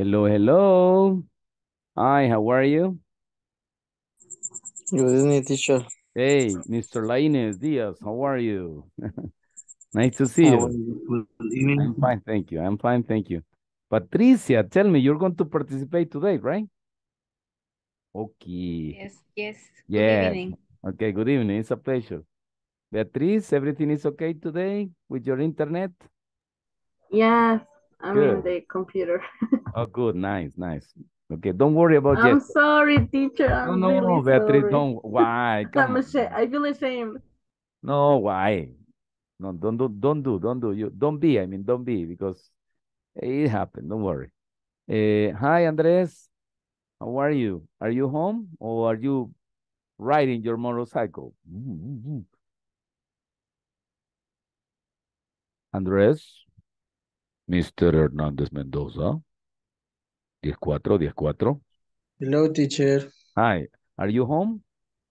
Hello, hello. Hi, how are you? Good evening, teacher. Hey, Mr. Laines. Diaz, how are you? nice to see you. you? I'm fine, thank you. I'm fine, thank you. Patricia, tell me, you're going to participate today, right? Okay. Yes, yes. Yeah. Good evening. Okay, good evening. It's a pleasure. Beatriz, everything is okay today with your internet? Yes. I'm good. in the computer. oh, good. Nice, nice. Okay, don't worry about it. I'm sorry, teacher. I'm no, no, really no, Beatriz, don't. Why? Come i feel the same. feel ashamed. No, why? No, don't do, don't do, don't do. You don't be. I mean, don't be because it happened. Don't worry. Uh, hi, Andres. How are you? Are you home or are you riding your motorcycle? Mm, mm, mm. Andres. Mr. Hernández Mendoza. Diez cuatro, diez cuatro. Hello, teacher. Hi, are you home?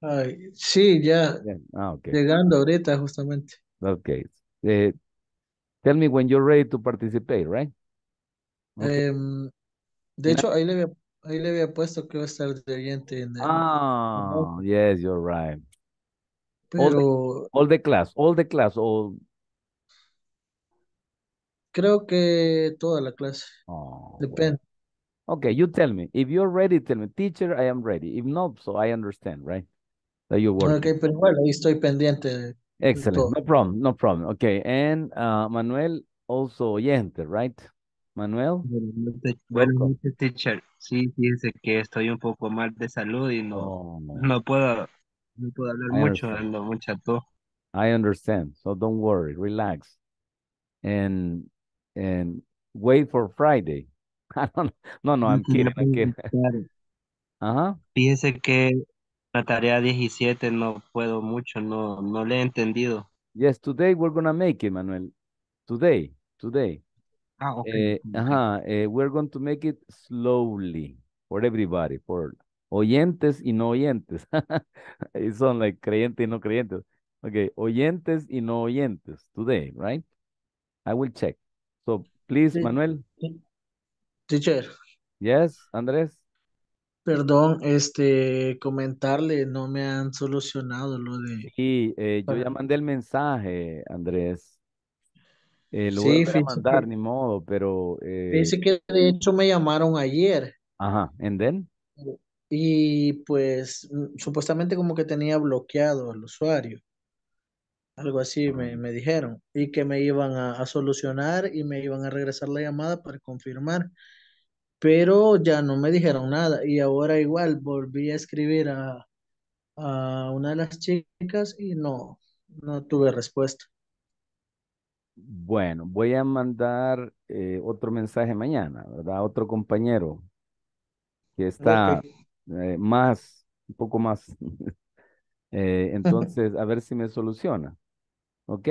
Hi. Sí, ya. Ah, okay. Llegando ahorita, justamente. Okay. Eh, tell me when you're ready to participate, right? Em, de hecho, ahí le, había, ahí le había puesto que va a estar de oyente. En ah, yes, you're right. Pero... All, the, all the class, all the class, all, Creo que toda la clase. Oh, depende. Ok, Okay, you tell me. If you're ready, tell me. Teacher, I am ready. If not, so I understand, right? That you Okay, pero bueno, ahí estoy pendiente. Excelente, No problem. No problem. Okay, and uh, Manuel also oyente, right? Manuel. Buenas noches, teacher. Sí, piense que estoy un poco mal de salud y no, oh, no puedo, no puedo hablar mucho, understand. dando mucha to. I understand. So don't worry, relax. And and wait for Friday. Ah, no, no, I'm kidding, I'm que la tarea 17 no puedo mucho, no, no le he entendido. Yes, today we're gonna make it, Manuel. Today, today. Ah, okay. Eh, ajá, eh, we're going to make it slowly for everybody, for oyentes y no oyentes. Son like creyentes y no creyentes. Okay, oyentes y no oyentes today, right? I will check. Please, Manuel. Teacher. Yes, Andrés. Perdón, este, comentarle, no me han solucionado lo de... Sí, eh, yo ya mandé el mensaje, Andrés. Eh, lo sí, a mandar, ni modo, pero... Dice eh, que de hecho me llamaron ayer. Ajá, ¿en then? Y pues supuestamente como que tenía bloqueado al usuario algo así me, me, dijeron, y que me iban a, solucionar y me iban a regresar la llamada para confirmar, pero ya no me dijeron nada y ahora igual volví a escribir a, una de las chicas y no, no tuve respuesta. Bueno, voy a mandar eh, otro mensaje mañana, ¿verdad? Otro compañero que está eh, más, un poco más. Eh, entonces, a ver si me soluciona. ¿Ok?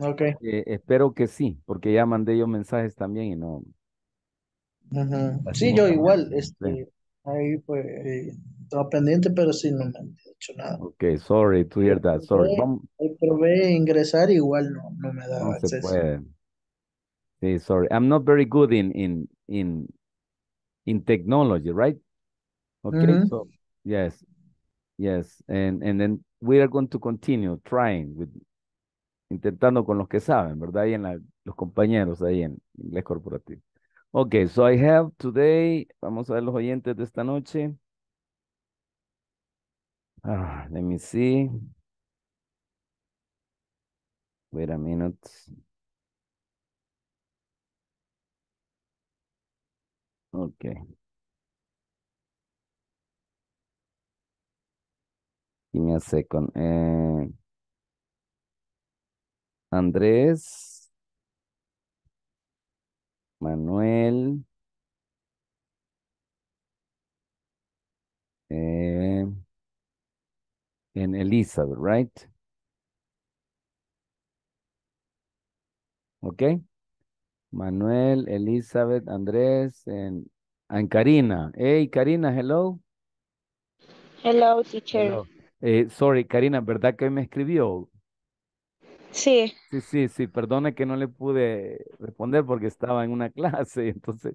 Ok. Eh, espero que sí, porque ya mandé yo mensajes también y no. Sí, yo igual, este, ahí pues, estaba pendiente, pero sí, no me han dicho nada. Ok, sorry to hear that, sorry. probé ingresar, igual no, no me daba acceso. Sí, sorry. I'm not very good in, in, in, in technology, right? Okay, so, yes, yes. And, and then we are going to continue trying with intentando con los que saben, ¿verdad? Ahí en la, los compañeros ahí en inglés corporativo. Ok, so I have today, vamos a ver los oyentes de esta noche. Ah, let me see. Wait a minute. Okay. Give me a second. Eh. Andrés. Manuel. Eh, Elizabeth, right? Okay. Manuel, Elizabeth, Andrés, en en Karina. Hey, Karina, hello. Hello, teacher. Eh, sorry, Karina, ¿verdad que me escribió? Sí. Sí, sí, sí, perdone que no le pude responder porque estaba en una clase, entonces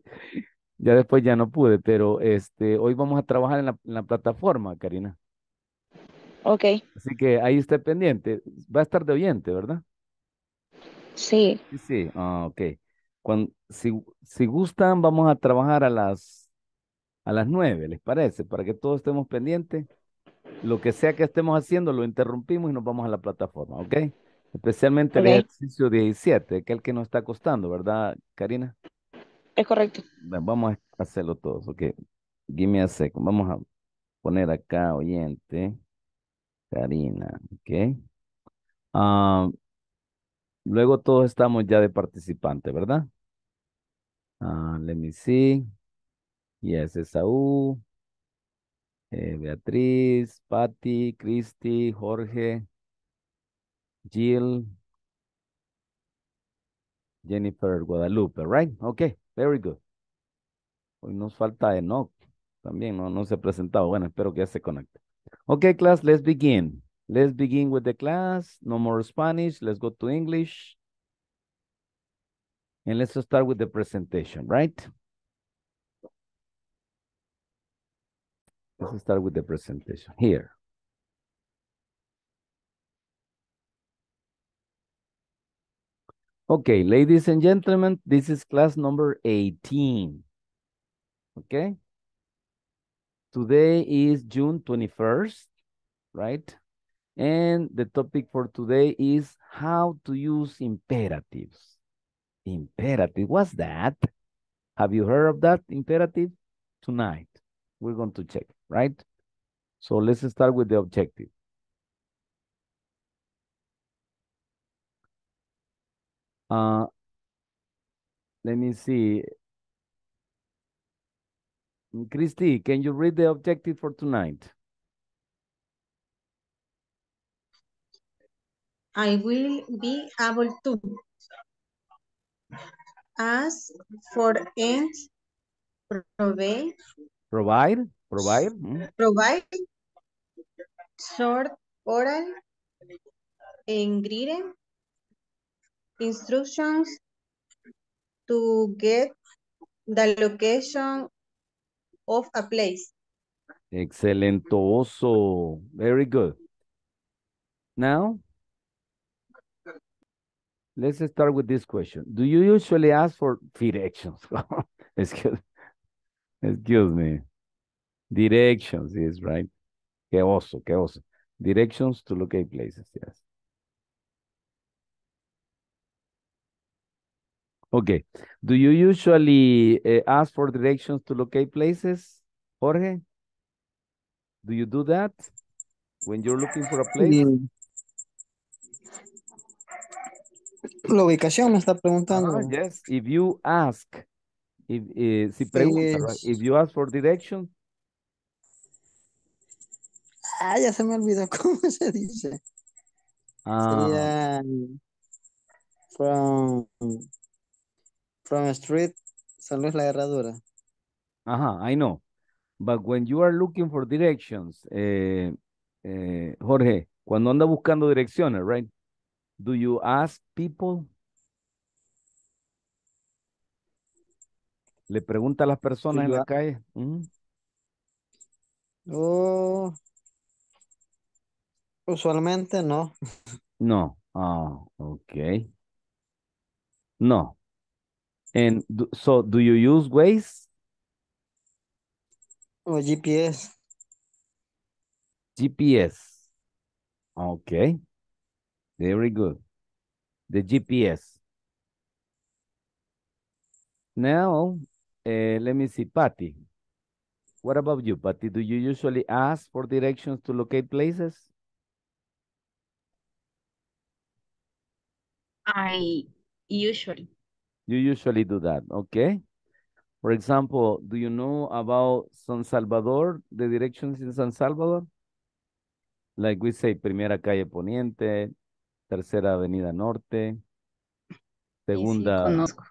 ya después ya no pude, pero este, hoy vamos a trabajar en la, la plataforma, Karina. Ok. Así que ahí esté pendiente. Va a estar de oyente, ¿verdad? Sí. Sí, sí, ah, ok. Cuando, si, si gustan, vamos a trabajar a las, a las nueve, ¿les parece? Para que todos estemos pendientes. Lo que sea que estemos haciendo, lo interrumpimos y nos vamos a la plataforma, ¿ok? Especialmente el ejercicio 17, que es el que nos está costando, ¿verdad, Karina? Es correcto. Vamos a hacerlo todos, ok. Give me a second. Vamos a poner acá oyente. Karina, ok. Ah, luego todos estamos ya de participante, ¿verdad? ah let me see. Yes, Esaú. Eh, Beatriz, Patti, Cristi, Jorge. Jill, Jennifer Guadalupe, right? Okay, very good. Hoy nos falta Enoch. También no, se ha presentado. Bueno, espero que ya se conecte. Okay, class, let's begin. Let's begin with the class. No more Spanish. Let's go to English. And let's start with the presentation, right? Let's start with the presentation here. Okay, ladies and gentlemen, this is class number 18. Okay? Today is June 21st, right? And the topic for today is how to use imperatives. Imperative, what's that? Have you heard of that imperative? Tonight, we're going to check, right? So let's start with the objective. Uh, let me see. Christy, can you read the objective for tonight? I will be able to. As for and provide. Provide, provide. Mm. Provide, sort, oral, ingredient instructions to get the location of a place. Excelentoso. Very good. Now, let's start with this question. Do you usually ask for directions? excuse, excuse me. Directions is right. Que oso, que oso. Directions to locate places, yes. Okay. Do you usually eh, ask for directions to locate places, Jorge? Do you do that when you're looking for a place? La ubicación me está preguntando. Ah, yes, if you ask, if, eh, si you ask for directions. Ah, ya se me olvidó cómo se dice. Ah. from From street, San Luis La Herradura. Ajá, I know. But when you are looking for directions, eh, eh, Jorge, cuando anda buscando direcciones, right? Do you ask people? ¿Le pregunta a las personas en la calle? Mm-hmm. Oh, usualmente no. No. Ah, No. And do, so do you use Waze? Or oh, GPS. GPS. Okay. Very good. The GPS. Now, uh, let me see, Patty. What about you, Patty? Do you usually ask for directions to locate places? I usually. You usually do that, okay? For example, do you know about San Salvador, the directions in San Salvador? Like we say, Primera Calle Poniente, Tercera Avenida Norte, Segunda... Sí, conozco.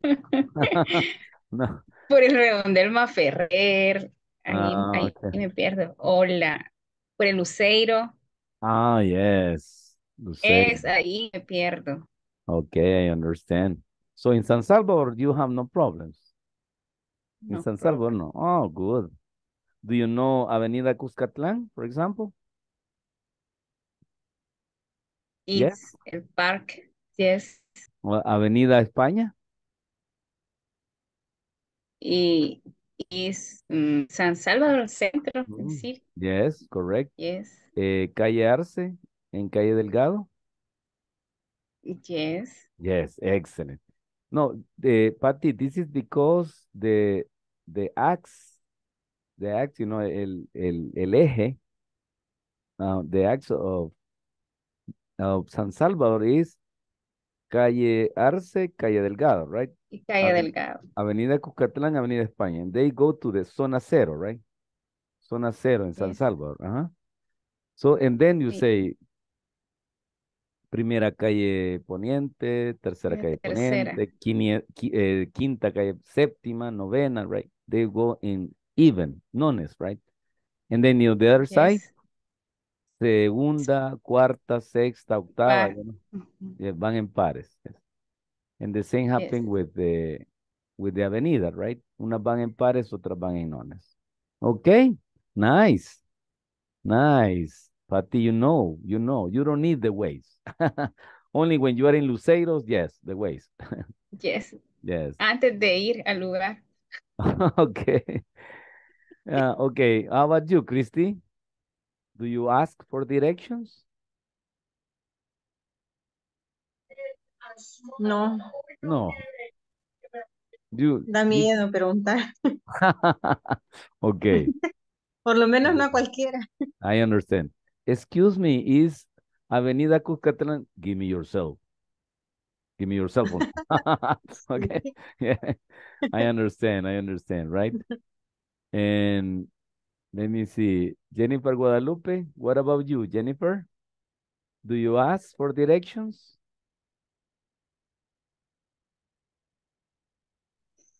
Por el redondel Maferrer, ahí, ah, ahí me pierdo. Hola. Por el Luceiro. Ah, yes. Es ahí me pierdo. Okay, I understand. So in San Salvador, you have no problems? en in San Salvador, no. Oh, good. Do you know Avenida Cuscatlán, for example? yes. El parque, yes. Avenida España? Y es mm, San Salvador Centro, sí. Mm, yes, correct. Yes. Eh, calle Arce, en Calle Delgado? Yes. Yes, excellent. No, uh, Patty, this is because the, the axe, the axe, you know, el, el, el eje, uh, the axe of, of San Salvador is Calle Arce, Calle Delgado, right? Y Calle Delgado. Avenida Cuscatlán, Avenida España. And they go to the Zona Cero, right? Zona Cero in San Salvador. Uh So, and then you say Primera calle Poniente, tercera calle Poniente, eh, quinta calle Séptima, novena, right? They go in even, nones, right? And then you the other side, segunda, cuarta, sexta, octava, eh, van en pares. And the same happen with the with the avenida, right? Unas van en pares, otras van en nones. Okay, nice, nice. Pati, you know, you know, you don't need the ways. Only when you are in Luceros, yes, the ways. yes. Yes. Antes de ir al lugar. okay. Uh, okay. How about you, Christy? Do you ask for directions? No. No. You, da miedo you... preguntar. ok. Por lo menos no a cualquiera. I understand. Excuse me, is Avenida Cuscatlán? Give me your cell. Give me your cell phone. okay. Yeah. I understand. I understand, right? And let me see. Jennifer Guadalupe, what about you, Jennifer? Do you ask for directions?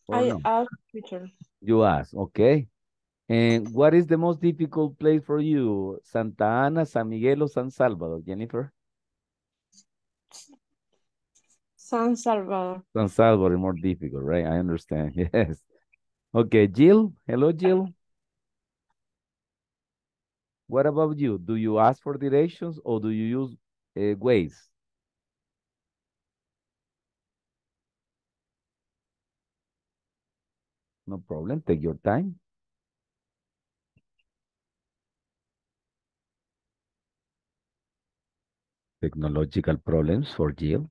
Or I no? ask, teacher. You ask, okay. And what is the most difficult place for you? Santa Ana, San Miguel, or San Salvador, Jennifer? San Salvador. San Salvador is more difficult, right? I understand. Yes. Okay, Jill. Hello, Jill. What about you? Do you ask for directions or do you use uh, ways? No problem. Take your time. technological problems for Jill.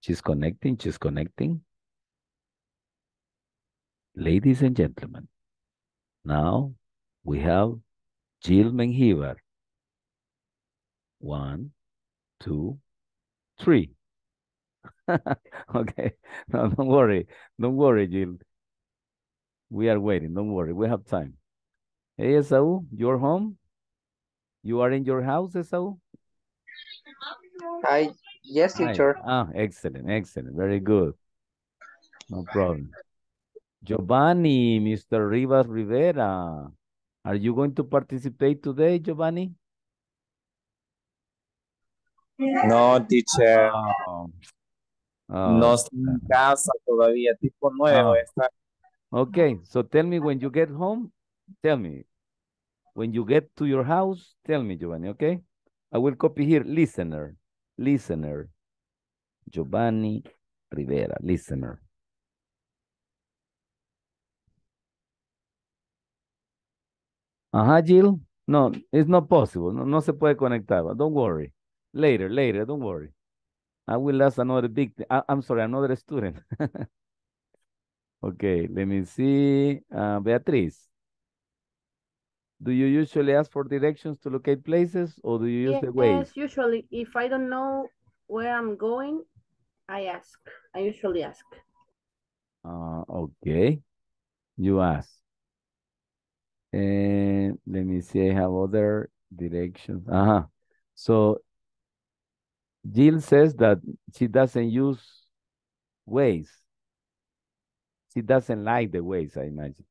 She's connecting, she's connecting. Ladies and gentlemen, now we have Jill Menjivar. One, two, three. okay, no, don't worry. Don't worry, Jill. We are waiting, don't worry, we have time. Hey, Esau, you're home? You are in your house, Esau? Hi. Yes, teacher. Ah, excellent, excellent. Very good. No problem. Giovanni, Mr. Rivas Rivera, are you going to participate today, Giovanni? No, teacher. Oh. Oh. No estoy en casa todavía, tipo nuevo. Oh. Está. Okay, so tell me when you get home, tell me. When you get to your house, tell me, Giovanni, okay? I will copy here, listener. Listener. Giovanni Rivera, listener. Ajá, Jill. No, it's not possible. No, no se puede conectar. Don't worry. Later, later, don't worry. I will ask another big, I'm sorry, another student. okay, let me see. Ah, Beatriz. Do you usually ask for directions to locate places or do you use the way? Yes, usually. If I don't know where I'm going, I ask. I usually ask. Uh, okay. You ask. And let me see, I have other directions. Uh -huh. So Jill says that she doesn't use ways. She doesn't like the ways, I imagine.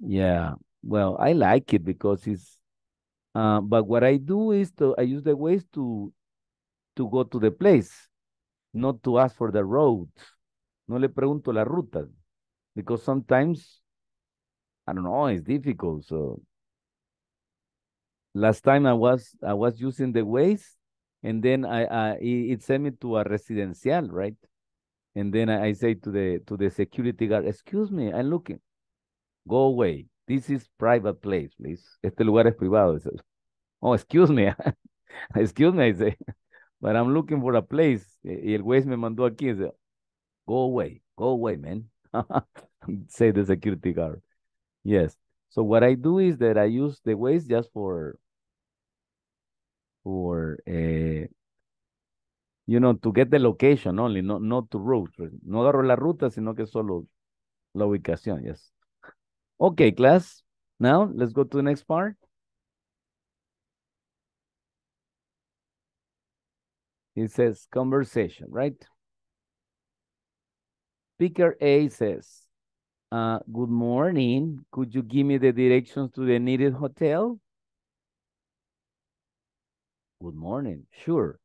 Yeah, well, I like it because it's, uh, but what I do is to, I use the ways to, to go to the place, not to ask for the road. No le pregunto la ruta, because sometimes, I don't know, it's difficult. So last time I was, I was using the ways and then I, I it sent me to a residential, right? And then I, I say to the to the security guard, "Excuse me, I'm looking. Go away. This is private place, please. Este lugar es privado. Says, oh, excuse me. excuse me, I say. But I'm looking for a place. Y el güey me mandó aquí. go away. Go away, man. say the security guard. Yes. So what I do is that I use the ways just for, for, uh, you know, to get the location only, not not to route. No agarro la ruta, sino que solo la ubicación, yes. Okay, class. Now let's go to the next part. It says conversation, right? Speaker A says, uh, good morning. Could you give me the directions to the needed hotel? Good morning. Sure.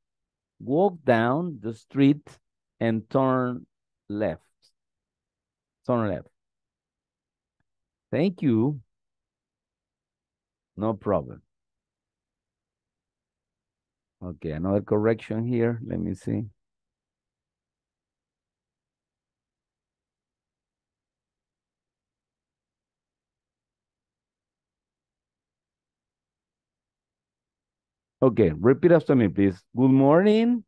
Walk down the street and turn left. Turn left. Thank you. No problem. Okay, another correction here. Let me see. Okay, repeat after me, please. Good morning.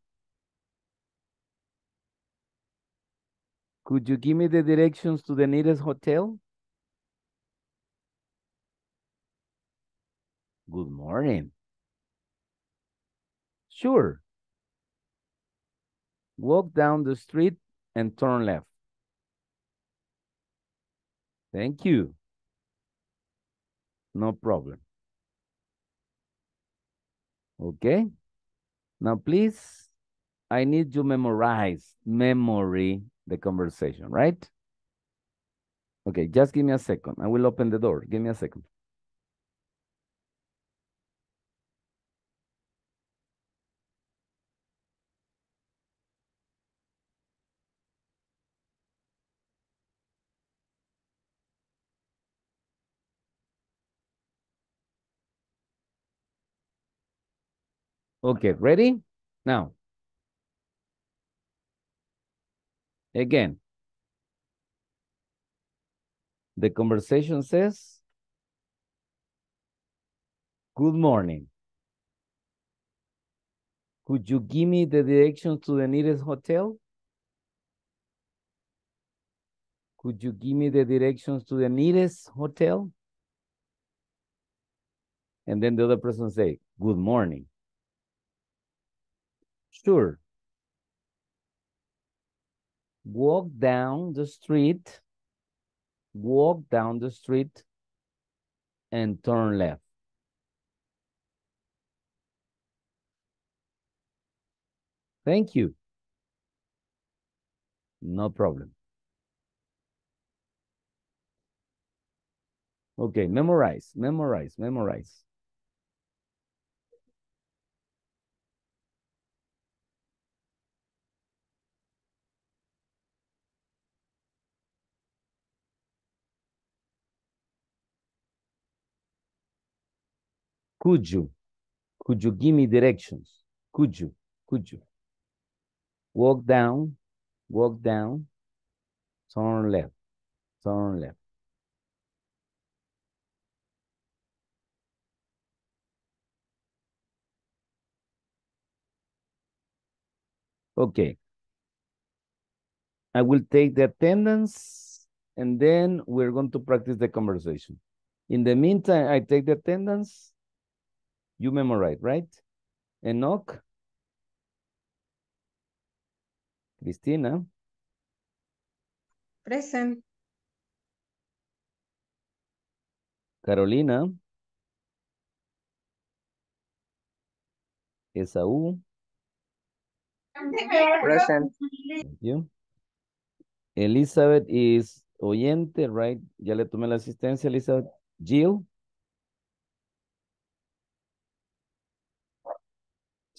Could you give me the directions to the nearest hotel? Good morning. Sure. Walk down the street and turn left. Thank you. No problem. Okay. Now, please, I need to memorize, memory the conversation, right? Okay, just give me a second. I will open the door. Give me a second. Okay, ready? Now. Again. The conversation says, good morning. Could you give me the directions to the nearest hotel? Could you give me the directions to the nearest hotel? And then the other person say, good morning. Sure. Walk down the street. Walk down the street and turn left. Thank you. No problem. Okay, memorize, memorize, memorize. Could you? Could you give me directions? Could you? Could you? Walk down, walk down, turn left, turn left. Okay. I will take the attendance and then we're going to practice the conversation. In the meantime, I take the attendance You memorize, right? Enoch. Cristina. Present. Carolina. Esaú. Present. Thank you. Elizabeth is oyente, right? Ya le tomé la asistencia, Elizabeth. Jill.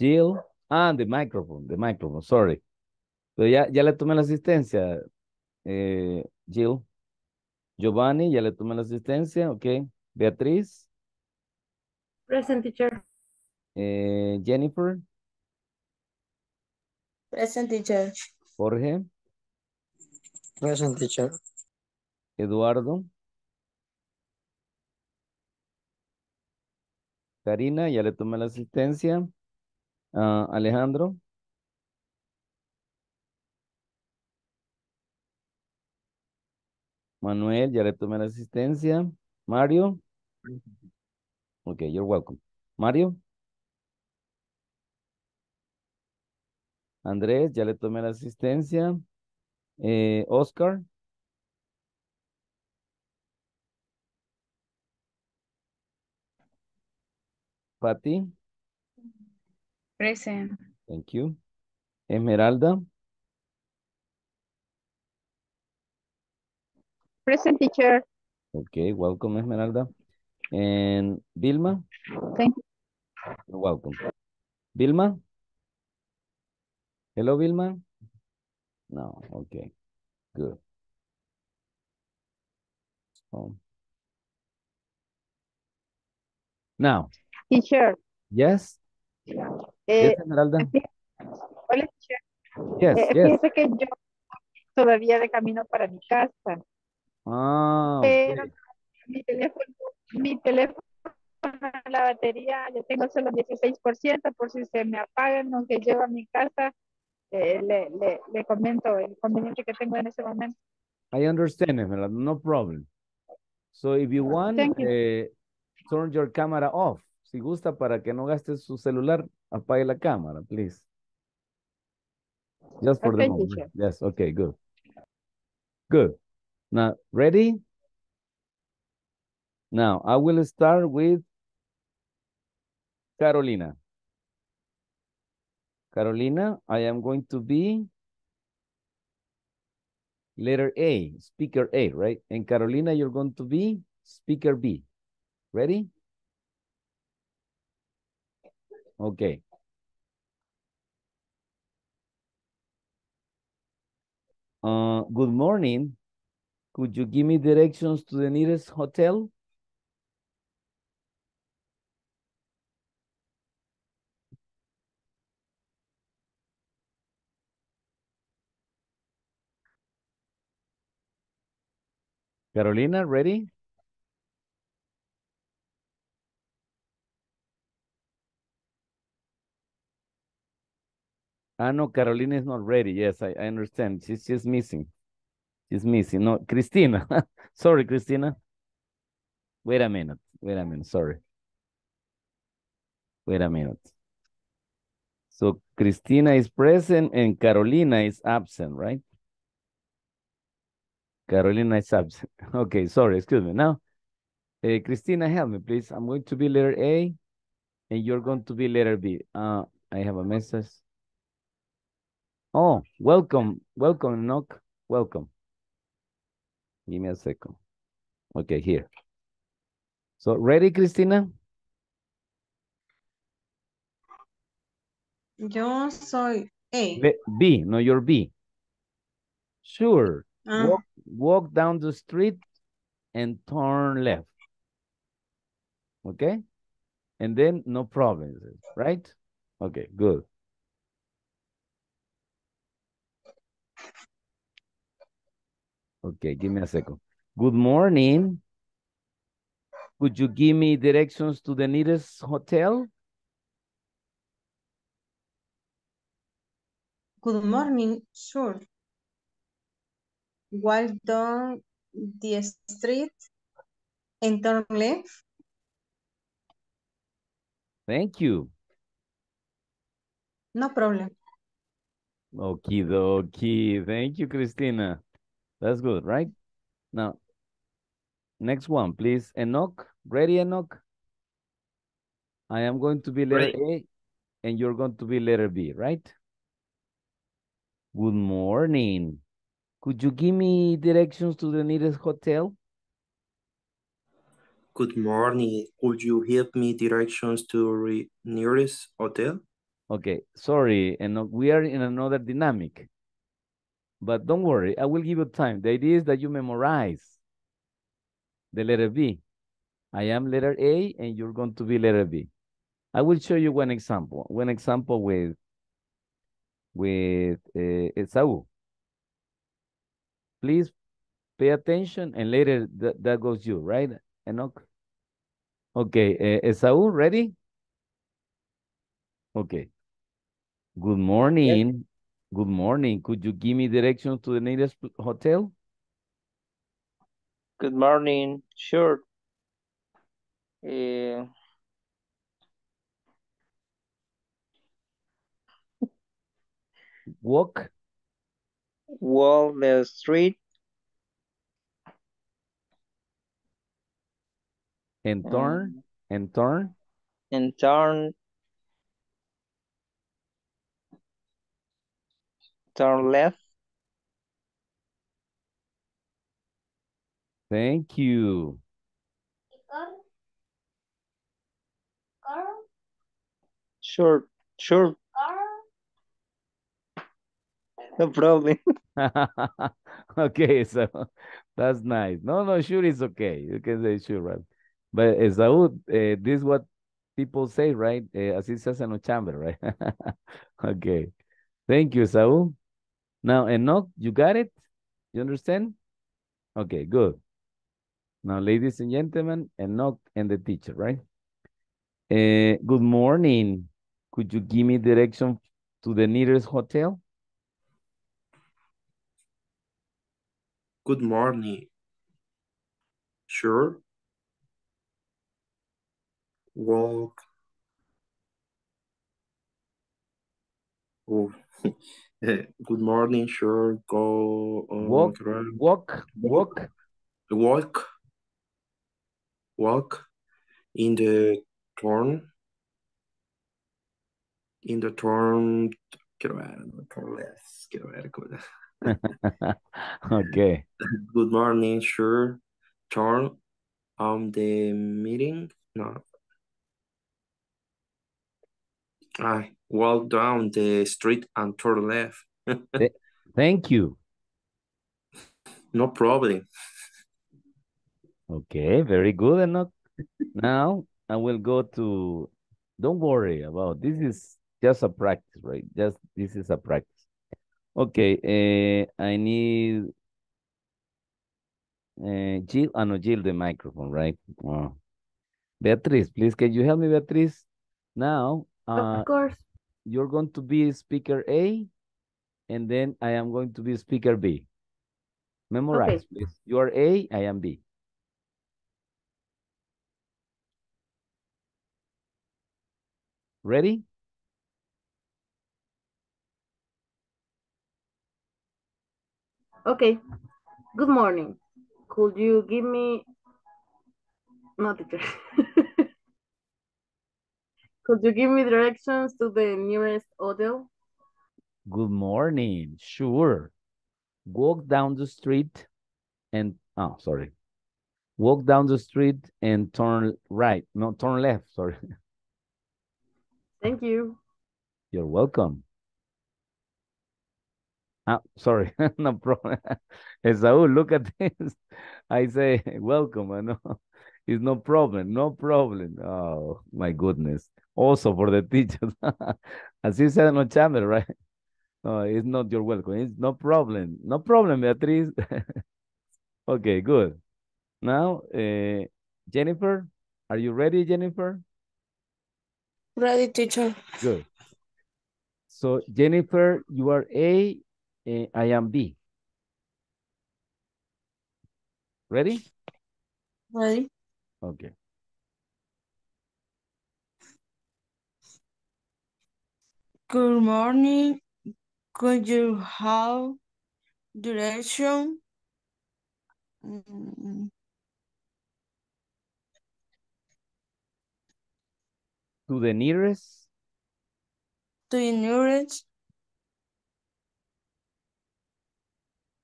Jill. Ah, the microphone, the microphone, sorry. Pero ya, ya le tomé la asistencia, eh, Jill. Giovanni, ya le tomé la asistencia, ok. Beatriz. Present teacher. Eh, Jennifer. Present teacher. Jorge. Present teacher. Eduardo. Karina, ya le tomé la asistencia. Ah, Alejandro. Manuel, ya le tomé la asistencia. Mario. Ok, you're welcome. Mario. Andrés, ya le tomé la asistencia. Eh, Oscar. Pati. Present. Thank you. Esmeralda. Present teacher. Okay, welcome Esmeralda. And Vilma. Thank you. welcome. Vilma. Hello Vilma. No, okay. Good. Now. Teacher. Yes. Eh, yes, Hola, yes, eh, yes. que yo todavía de camino para mi casa. Ah, Pero mi teléfono, mi teléfono, la batería, yo tengo solo 16%, por si se me apagan, aunque llevo a mi casa, eh, le, le, le, comento el conveniente que tengo en ese momento. I understand, no problem. So if you want, eh, turn your camera off. Si gusta, para que no gastes su celular, apague la cámara, please. Just for the moment. Yes, okay, good. Good. Now, ready? Now, I will start with Carolina. Carolina, I am going to be letter A, speaker A, right? And Carolina, you're going to be speaker B. Ready? Okay. Uh, good morning. Could you give me directions to the nearest hotel? Carolina, ready? Ah, no, Carolina is not ready. Yes, I, I understand. She's just missing. She's missing. No, Christina. sorry, Christina. Wait a minute. Wait a minute. Sorry. Wait a minute. So Christina is present and Carolina is absent, right? Carolina is absent. Okay, sorry, excuse me. Now, uh, eh, Christina, help me, please. I'm going to be letter A and you're going to be letter B. Uh, I have a message. Oh, welcome, welcome, knock, welcome. Give me a second. Okay, here. So ready, Cristina? Yo soy A. B, B no, you're B. Sure. Uh, walk, walk down the street and turn left. Okay? And then no problems, right? Okay, good. Okay, give me a second. Good morning. Could you give me directions to the nearest hotel? Good morning, sure. Walk down the street and turn left. Thank you. No problem. Okie dokie. Thank you, Christina. That's good, right? Now, next one, please. Enoch. Ready, Enoch? I am going to be letter Ready. A and you're going to be letter B, right? Good morning. Could you give me directions to the nearest hotel? Good morning. Could you help me directions to the nearest hotel? Okay, sorry, and uh, we are in another dynamic. But don't worry, I will give you time. The idea is that you memorize the letter B. I am letter A and you're going to be letter B. I will show you one example. One example with with uh, eh, Esau. Please pay attention and later th that goes you, right, Enoch? Okay, uh, eh, Esau, ready? Okay. Good morning. Yes. Good morning. Could you give me directions to the nearest hotel? Good morning. Sure. Uh, walk. Walk the street. And turn. Um, and turn. And turn turn left. Thank you. Sure, sure. No problem. okay, so that's nice. No, no, sure it's okay. You can say sure, right? But uh, eh, Saud, uh, eh, this what people say, right? Uh, así se hace los chambres, right? okay. Thank you, Saúl. Now, Enoch, you got it? You understand? Okay, good. Now, ladies and gentlemen, Enoch and the teacher, right? Uh, good morning. Could you give me direction to the nearest hotel? Good morning. Sure. Walk. Oh. Good morning, sure. Go um, walk, walk, walk, walk, walk, in the turn, in the turn. okay. Good morning, sure. Turn on um, the meeting. No. Aye walk down the street and turn left. Thank you. No problem. Okay, very good. And not now I will go to don't worry about this is just a practice, right? Just this is a practice. Okay, uh, I need uh, Jill, oh no, Jill, the microphone, right? Oh. Beatriz, please, can you help me, Beatriz? Now. Uh, of course you're going to be speaker A, and then I am going to be speaker B. Memorize, okay. please. You are A, I am B. Ready? Okay. Good morning. Could you give me... No, teacher. Could you give me directions to the nearest hotel? Good morning. Sure. Walk down the street and, oh, sorry. Walk down the street and turn right. No, turn left, sorry. Thank you. You're welcome. Ah, sorry, no problem. Saul, look at this. I say, welcome. I know it's no problem, no problem. Oh, my goodness also for the teachers. As you said in the channel, right? No, it's not your welcome. It's no problem. No problem, Beatriz. okay, good. Now, uh, Jennifer, are you ready, Jennifer? Ready, teacher. Good. So, Jennifer, you are A, eh, I am B. Ready? Ready. Okay. Good morning. Could you have direction? To the nearest? To the nearest?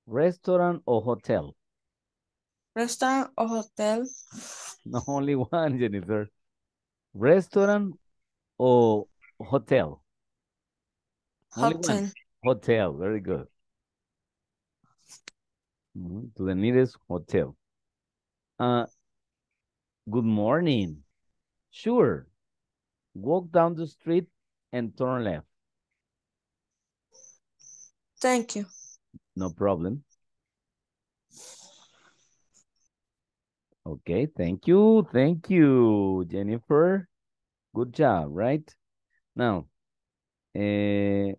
Restaurant or hotel? Restaurant or hotel? Not only one, Jennifer. Restaurant or hotel? Hotel. Hotel, very good. Mm-hmm. To the nearest hotel. Uh, good morning. Sure. Walk down the street and turn left. Thank you. No problem. Okay, thank you. Thank you, Jennifer. Good job, right? Now, uh,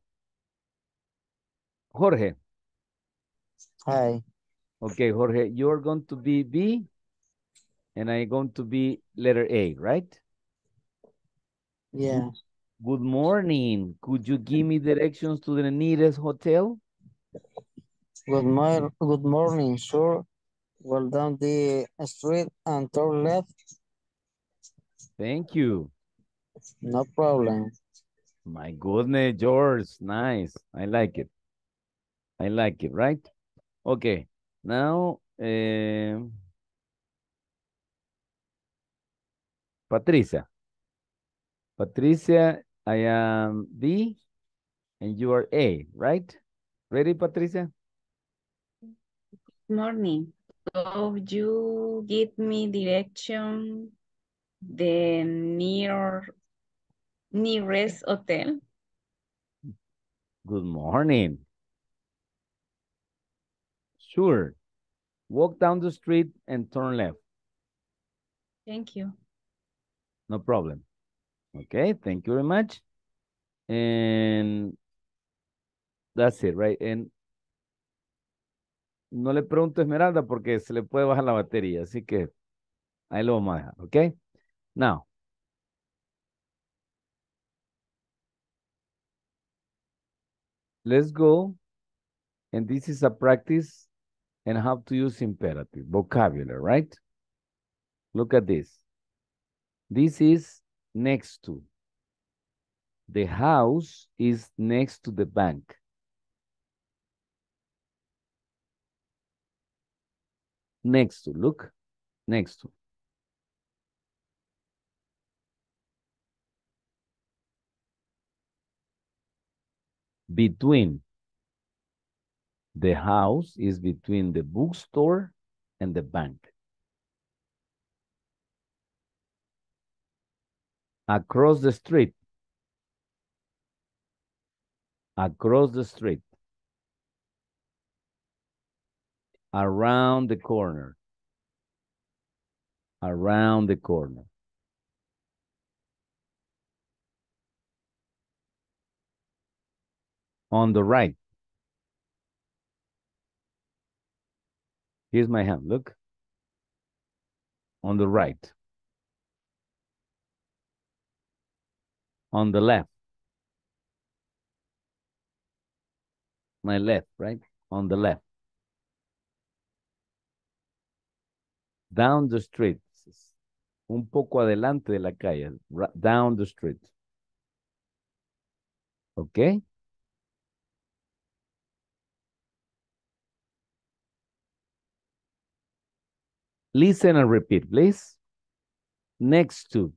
Jorge. Hi. Okay, Jorge, you're going to be B and I'm going to be letter A, right? Yeah. Good morning. Could you give me directions to the nearest hotel? Good, mor good morning, sure. Well down the street and turn left. Thank you. No problem. My goodness, George. Nice. I like it. I like it, right? Okay, now, eh, Patricia. Patricia, I am B and you are A, right? Ready, Patricia? Good Morning. Could you give me direction the near nearest hotel. Good morning. Sure. Walk down the street and turn left. Thank you. No problem. Okay, thank you very much. And that's it, right? And no le pregunto Esmeralda porque se le puede bajar la batería, así que ahí lo vamos a dejar, Now. Let's go. And this is a practice and how to use imperative, vocabulary, right? Look at this. This is next to. The house is next to the bank. Next to, look, next to. Between. The house is between the bookstore and the bank. Across the street. Across the street. Around the corner. Around the corner. On the right. Here's my hand, look. On the right. On the left. My left, right? On the left. Down the street. Un poco adelante de la calle. Down the street. Okay? Listen and repeat, please. Next to.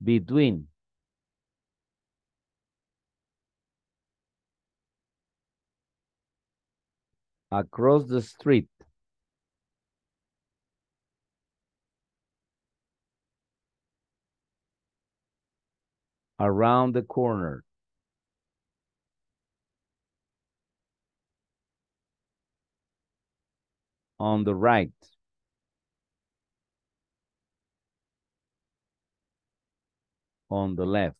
Between. Across the street. Around the corner. on the right. On the left.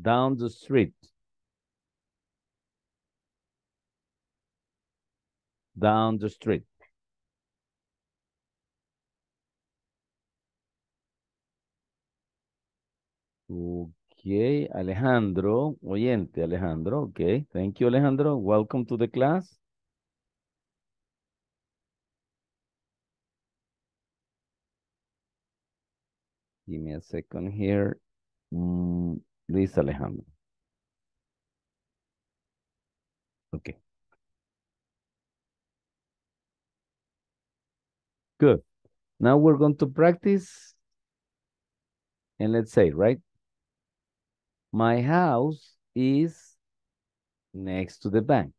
Down the street. Down the street. Okay. Okay, Alejandro, oyente, Alejandro. Okay, thank you, Alejandro. Welcome to the class. Give me a second here. Mm, Luis Alejandro. Okay. Good. Now we're going to practice. And let's say, right? My house is next to the bank.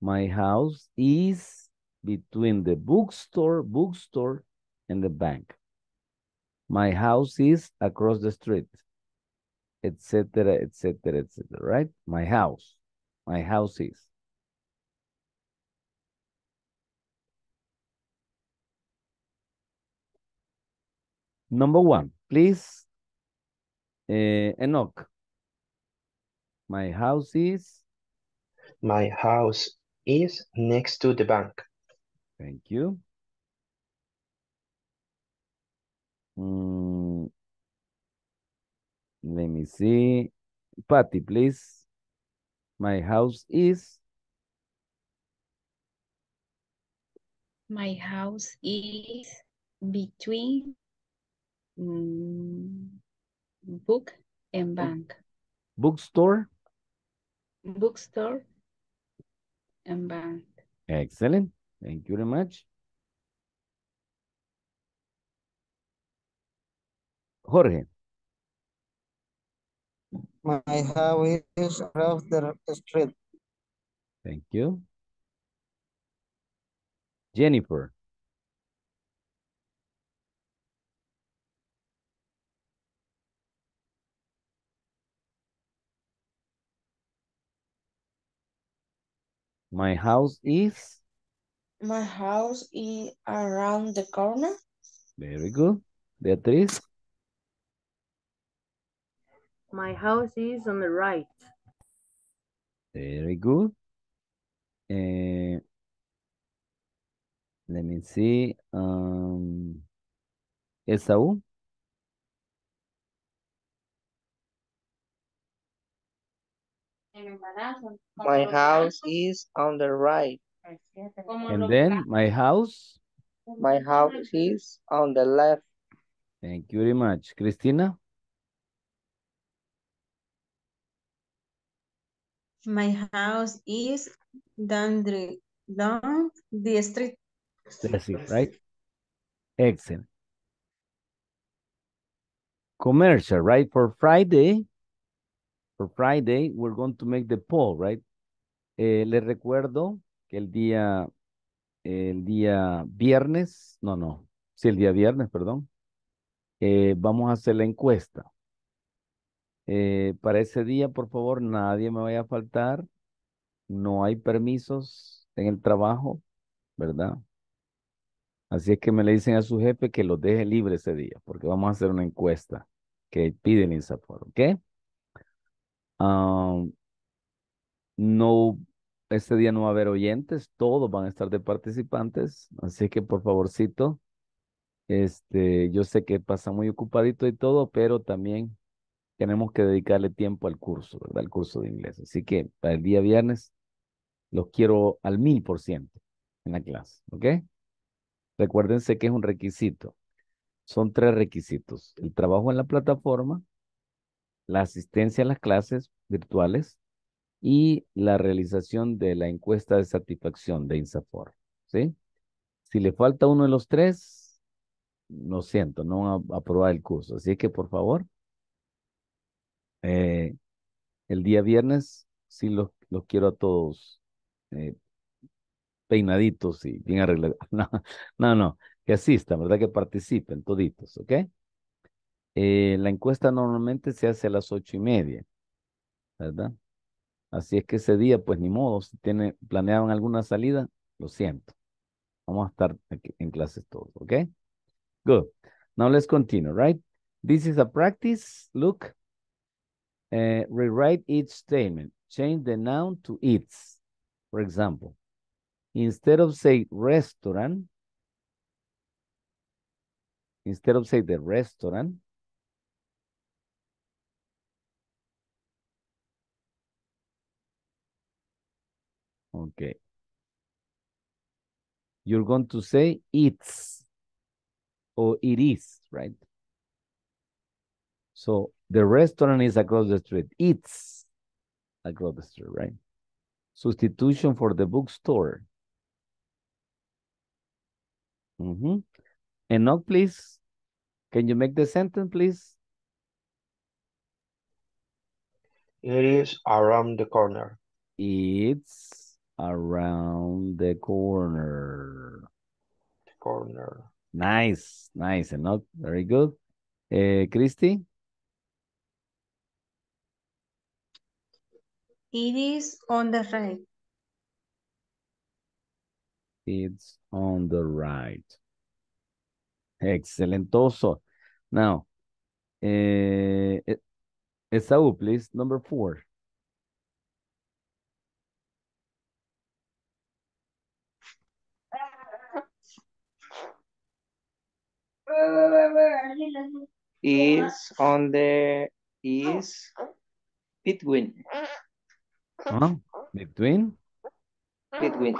My house is between the bookstore, bookstore, and the bank. My house is across the street, etc., etc., etc., right? My house, my house is. Number one, please uh, Enoch. My house is? My house is next to the bank. Thank you. Mm, let me see. Patty, please. My house is? My house is between... Mm, Book and bank. Bookstore. Bookstore and bank. Excellent. Thank you very much. Jorge. My house is across the street. Thank you. Jennifer. My house is? My house is around the corner. Very good. Beatriz? My house is on the right. Very good. Uh, let me see. Um, Esaú? My house is on the right. And then my house? My house is on the left. Thank you very much. Cristina? My house is down the, down the street. That's it, right? Excellent. Commercial, right? For Friday, for Friday, we're going to make the poll, right? Eh, les recuerdo que el día, el día viernes, no, no, sí, el día viernes, perdón, eh, vamos a hacer la encuesta. Eh, para ese día, por favor, nadie me vaya a faltar. No hay permisos en el trabajo, ¿verdad? Así es que me le dicen a su jefe que lo deje libre ese día, porque vamos a hacer una encuesta que piden esa forma, ¿ok? Ah, no, este día no va a haber oyentes, todos van a estar de participantes, así que por favorcito, este, yo sé que pasa muy ocupadito y todo, pero también tenemos que dedicarle tiempo al curso, ¿verdad? Al curso de inglés. Así que para el día viernes los quiero al mil por ciento en la clase, ¿ok? Recuérdense que es un requisito. Son tres requisitos. El trabajo en la plataforma, la asistencia a las clases virtuales y la realización de la encuesta de satisfacción de INSAFOR. ¿sí? Si le falta uno de los tres, lo siento, no van a aprobar el curso. Así que, por favor, eh, el día viernes sí los, quiero a todos eh, peinaditos y bien arreglados. No, no, no, que asistan, ¿verdad? Que participen toditos, ¿ok? Eh, la encuesta normalmente se hace a las ocho y media, ¿verdad? Así es que ese día, pues ni modo, si tiene, planeaban alguna salida, lo siento. Vamos a estar aquí en clases todos, ¿ok? Good. Now let's continue, right? This is a practice. Look. Eh, rewrite each statement. Change the noun to its. For example, instead of say restaurant, instead of say the restaurant, Okay. You're going to say it's or it is, right? So the restaurant is across the street. It's across the street, right? Substitution for the bookstore. Mm -hmm. And please, can you make the sentence, please? It is around the corner. It's around the corner. The corner. Nice, nice, and not very good. Uh, Christy? It is on the right. It's on the right. Excelentoso. Now, uh, eh, eh, Esau, please, number four. is on the is between. Huh? Between? Between.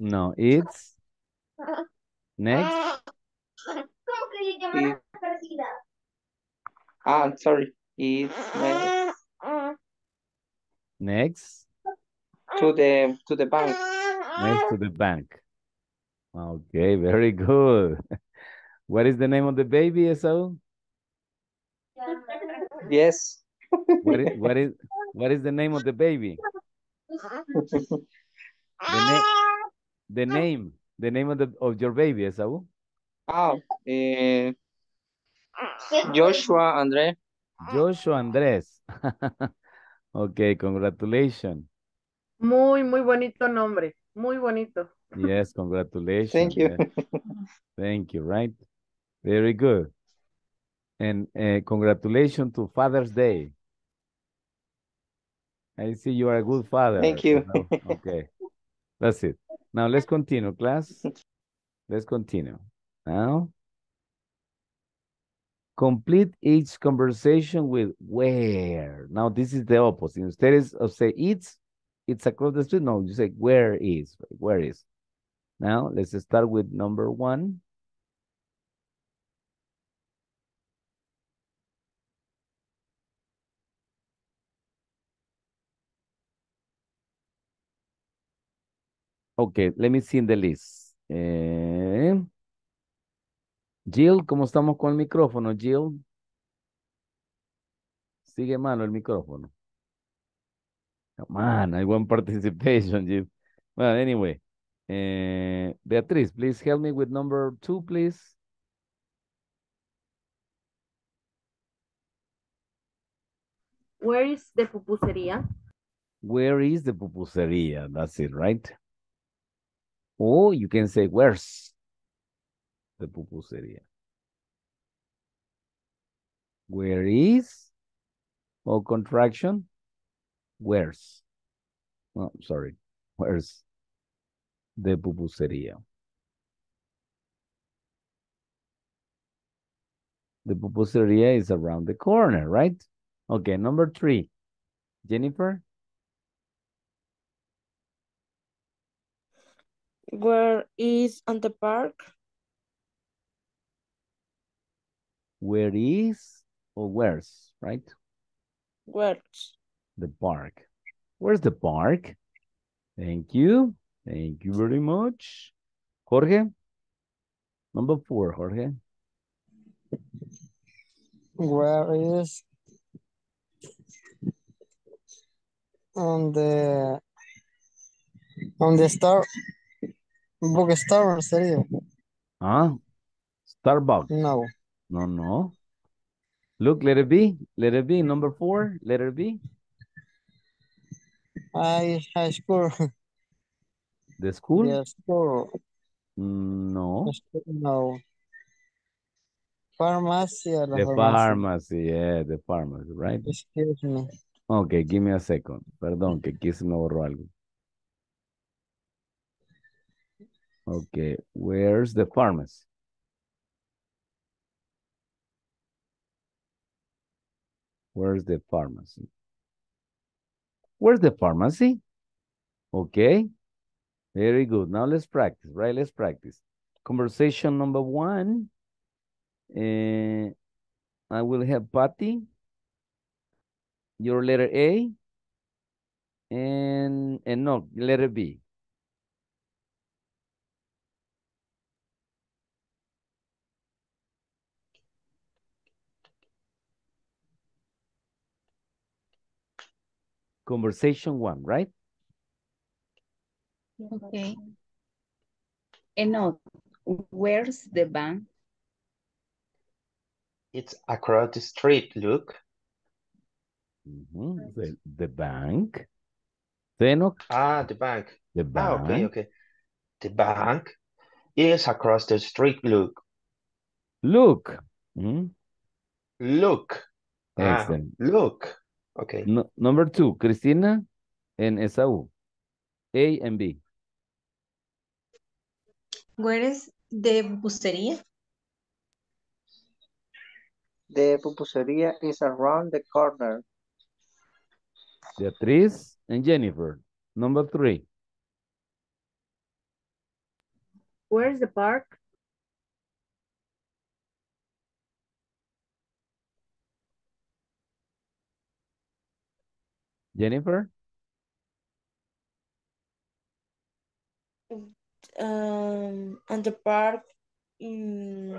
No, it's next. It, ah, sorry. It's next. Next. To the to the bank. Next to the bank. Okay, very good. What is the name of the baby, Esau? Yes. What is, what is the name of the baby? The, name, the name of your baby, ah, eh, Joshua Andrés. Joshua Andrés. Okay, congratulations. Muy, muy bonito nombre. Muy bonito. Yes, congratulations. Thank you. Thank you, right? Very good. And uh, congratulations to Father's Day. I see you are a good father. Thank you. okay. That's it. Now let's continue, class. Let's continue. Now, complete each conversation with where. Now, this is the opposite. Instead of say it's, it's across the street. No, you say where is, where is. Now, let's start with number one. Okay, let me see in the list. Eh, Jill, ¿cómo estamos con el micrófono, Jill? Sigue mano el micrófono. Man, man, I want participation, Jill. Well, anyway. Uh, Beatriz, please help me with number two, please. Where is the pupusería? Where is the pupusería? That's it, right? Oh, you can say, where's the pupusería? Where is? Or oh, contraction? Where's? Oh, sorry. Where's? de pupusería. The pupusería is around the corner, right? Okay, number three. Jennifer? Where is on the park? Where is or where's, right? Where's? The park. Where's the park? Thank you. Thank you very much. Jorge? Number four, Jorge. Where is on the on the star book star serio? Huh? Ah, Starbucks. No. No, no. Look, let it be. Let it be. Number four. Let it be. I high school. The school? The store. Mm, no. No. Pharmacy. The pharmacy, yeah, the pharmacy, right? Excuse me. Okay, give me a second. Perdón, que aquí se me borró algo. Okay, where's the pharmacy? Where's the pharmacy? Where's the pharmacy? Okay. Very good. Now let's practice, right? Let's practice. Conversation number one. Uh, I will have Patty, your letter A, and, and no, letter B. Conversation one, right? Okay. And now, where's the bank? It's across the street, look. Mm -hmm. the, the bank. Then Ah, the bank. The bank. Ah, okay, okay. The bank is across the street, look. Look. Mm? Look. Ah, Excellent. Ah, look. Okay. No, number two, Cristina and Esau. A and B. Where es the pupusería? The pupusería is around the corner. Beatriz y Jennifer. Número tres. three. Where's el parque? Jennifer? um, on the park in...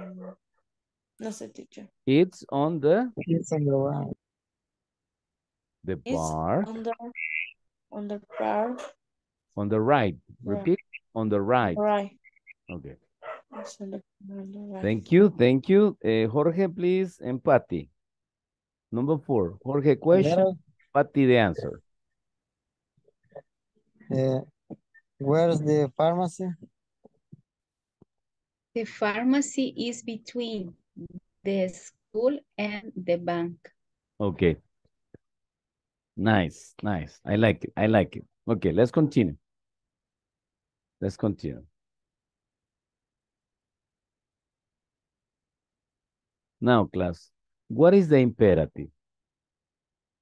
No sé, teacher. It's on the... It's on the right. The park. On the, on the bar. On the right. Repeat. Yeah. On the right. Right. Okay. Thank you, thank you. Uh, Jorge, please, and Patty. Number four, Jorge question, yeah. Patty the answer. Uh, Where's the pharmacy? The pharmacy is between the school and the bank. Okay. Nice, nice. I like it. I like it. Okay, let's continue. Let's continue. Now, class, what is the imperative?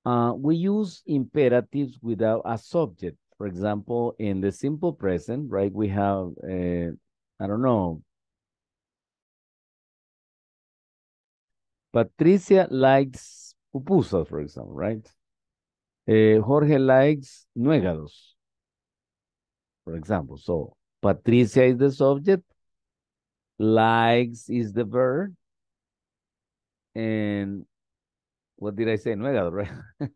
Uh, we use imperatives without a subject for example, in the simple present, right, we have, uh, I don't know, Patricia likes pupusas, for example, right? Uh, Jorge likes nuegados, for example. So Patricia is the subject, likes is the verb, and what did I say? Nuegados, right?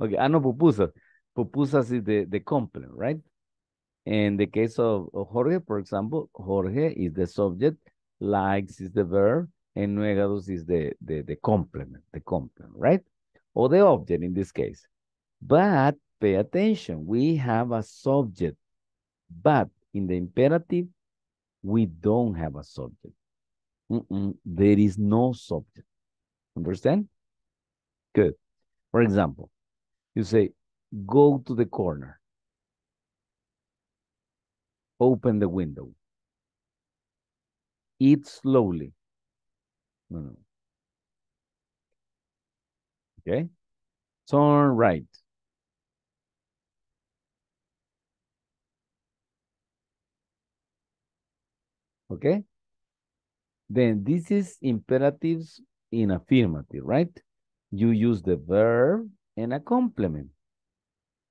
okay, ah, no, pupusas pupusas is the, the complement, right? In the case of, of Jorge, for example, Jorge is the subject, likes is the verb, and nuegados is the, the, the complement, the complement, right? Or the object in this case. But pay attention, we have a subject, but in the imperative, we don't have a subject. Mm -mm, there is no subject. Understand? Good. For example, you say, Go to the corner. Open the window. Eat slowly. No, no. Okay. Turn right. Okay. Then this is imperatives in affirmative, right? You use the verb and a complement.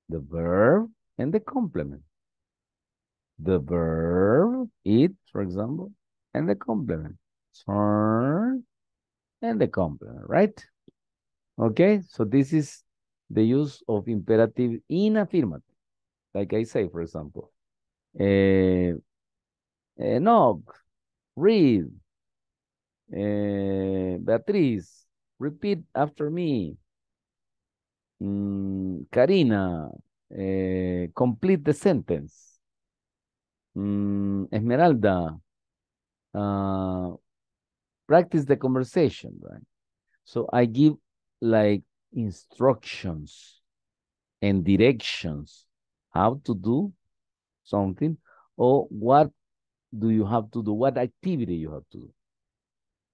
The verb and the complement. The verb, eat, for example, and the complement. Turn and the complement, right? Okay, so this is the use of imperative in affirmative. Like I say, for example, uh, eh, Enoch, eh, read, uh, Beatriz, repeat after me. Mm, Karina, eh, complete the sentence. Mm, Esmeralda, uh, practice the conversation, right? So I give like instructions and directions how to do something or what do you have to do, what activity you have to do.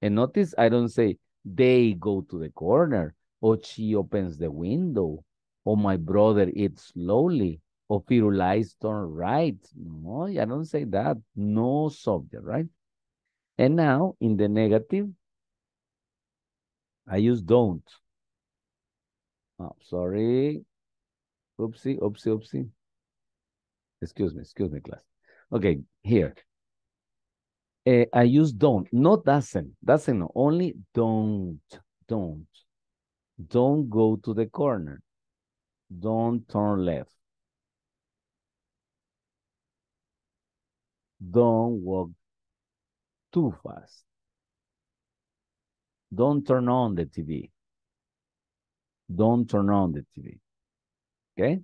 And notice I don't say they go to the corner, or she opens the window, or oh, my brother eats slowly, or Firul eyes turn right. No, I don't say that. No subject, right? And now in the negative, I use don't. Oh, sorry. Oopsie, oopsie, oopsie. Excuse me, excuse me, class. Okay, here. Uh, I use don't, not doesn't, doesn't, no, only don't, don't. Don't go to the corner. Don't turn left. Don't walk too fast. Don't turn on the TV. Don't turn on the TV. Okay?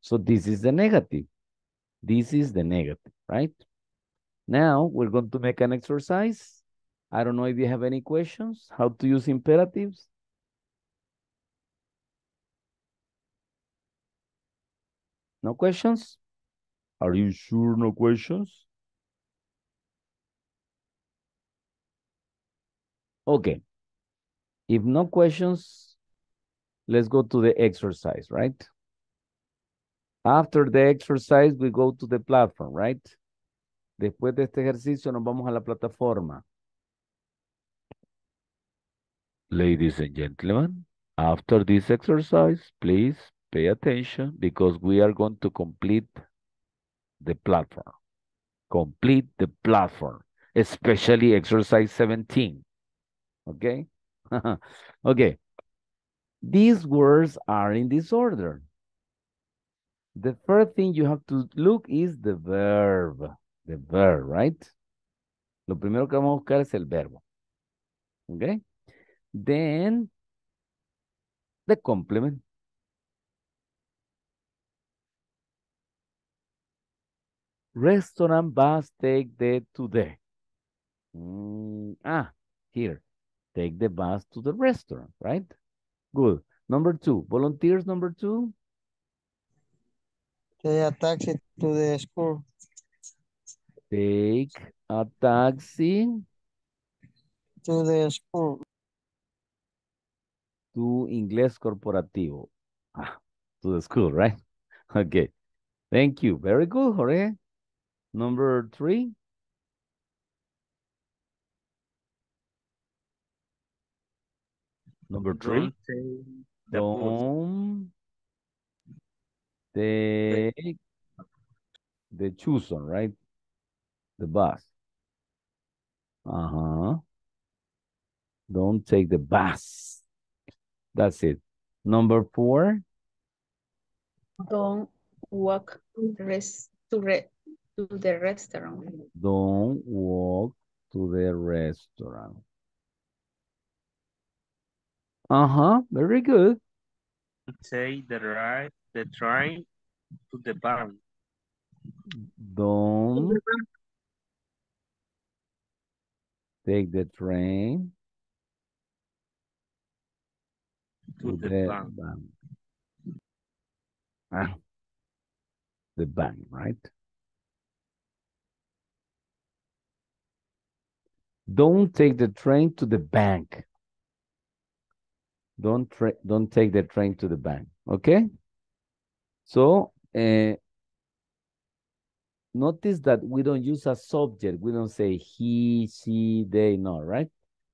So this is the negative. This is the negative, right? Now we're going to make an exercise. I don't know if you have any questions, how to use imperatives. No questions? Are you sure no questions? Okay. If no questions, let's go to the exercise, right? After the exercise, we go to the platform, right? Después de este ejercicio, nos vamos a la plataforma. Ladies and gentlemen, after this exercise, please Pay attention because we are going to complete the platform. Complete the platform, especially exercise 17. Okay? okay. These words are in disorder. The first thing you have to look is the verb. The verb, right? Lo primero que vamos a buscar es el verbo. Okay? Then, the complement. restaurant bus take the to the? Mm, ah, here. Take the bus to the restaurant, right? Good. Number two, volunteers number two. Take a taxi to the school. Take a taxi. To the school. To inglés corporativo. Ah, to the school, right? Okay. Thank you. Very good, Jorge. Number three. Number three. Don't take the, the Chuson, right? The bus. Uh-huh. Don't take the bus. That's it. Number four. Don't walk rest to rest to the restaurant. Don't walk to the restaurant. Uh-huh, very good. Take the ride, the train to the bank. Don't take the train to, to the, the bank. bank. Ah, the bank, right? Don't take the train to the bank. Don't don't take the train to the bank. Okay. So uh, notice that we don't use a subject. We don't say he, she, they, no, right?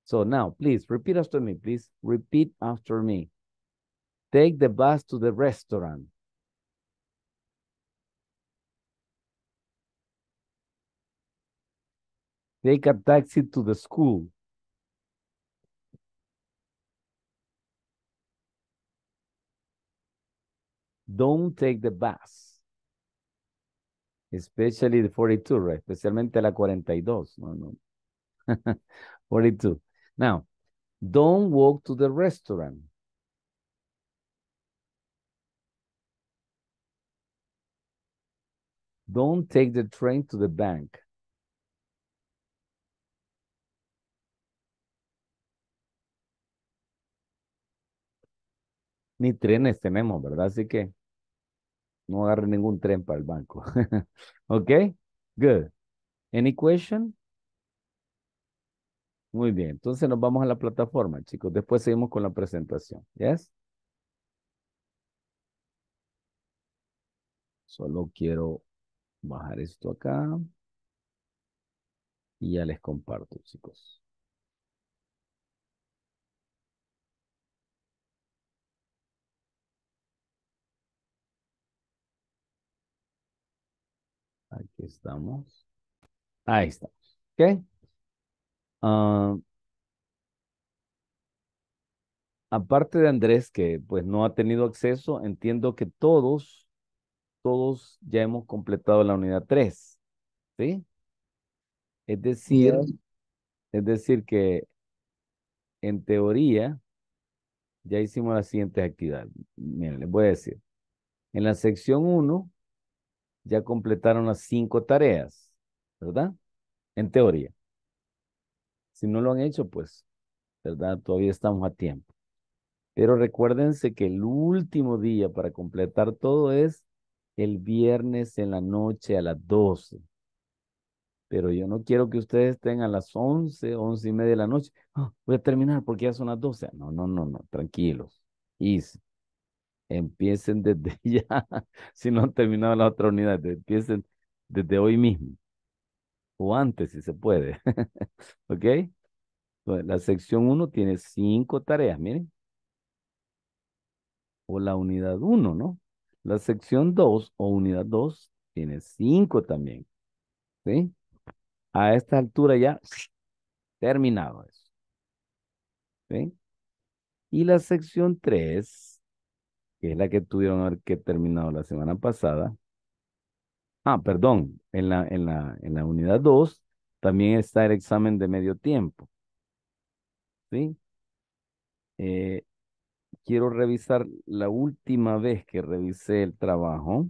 So now, please repeat after me. Please repeat after me. Take the bus to the restaurant. Take a taxi to the school. Don't take the bus. Especially the 42, right? Especialmente la 42. No, no. 42. Now, don't walk to the restaurant. Don't take the train to the bank. ni trenes tenemos, ¿verdad? Así que no agarren ningún tren para el banco. ¿Ok? Good. Any question? Muy bien, entonces nos vamos a la plataforma, chicos. Después seguimos con la presentación. ¿Yes? Solo quiero bajar esto acá. Y ya les comparto, chicos. estamos. Ahí estamos. ¿Ok? Ah, aparte de Andrés, que pues no ha tenido acceso, entiendo que todos, todos ya hemos completado la unidad 3. ¿Sí? Es decir, es decir que en teoría ya hicimos la siguiente actividad. Miren, les voy a decir. En la sección 1 ya completaron las cinco tareas, ¿verdad? En teoría. Si no lo han hecho, pues, ¿verdad? Todavía estamos a tiempo. Pero recuérdense que el último día para completar todo es el viernes en la noche a las 12. Pero yo no quiero que ustedes estén a las 11, 11 y media de la noche. Ah, voy a terminar porque ya son las 12. No, no, no, no, tranquilos. Easy empiecen desde ya, si no han terminado la otra unidad, empiecen desde hoy mismo, o antes si se puede, ¿ok? La sección 1 tiene cinco tareas, miren. O la unidad 1, ¿no? La sección 2 o unidad 2 tiene cinco también, ¿sí? A esta altura ya terminado eso, ¿sí? Y la sección 3 que es la que tuvieron que terminado la semana pasada. Ah, perdón, en la, en la, en la unidad 2 también está el examen de medio tiempo. ¿Sí? Eh, quiero revisar la última vez que revisé el trabajo.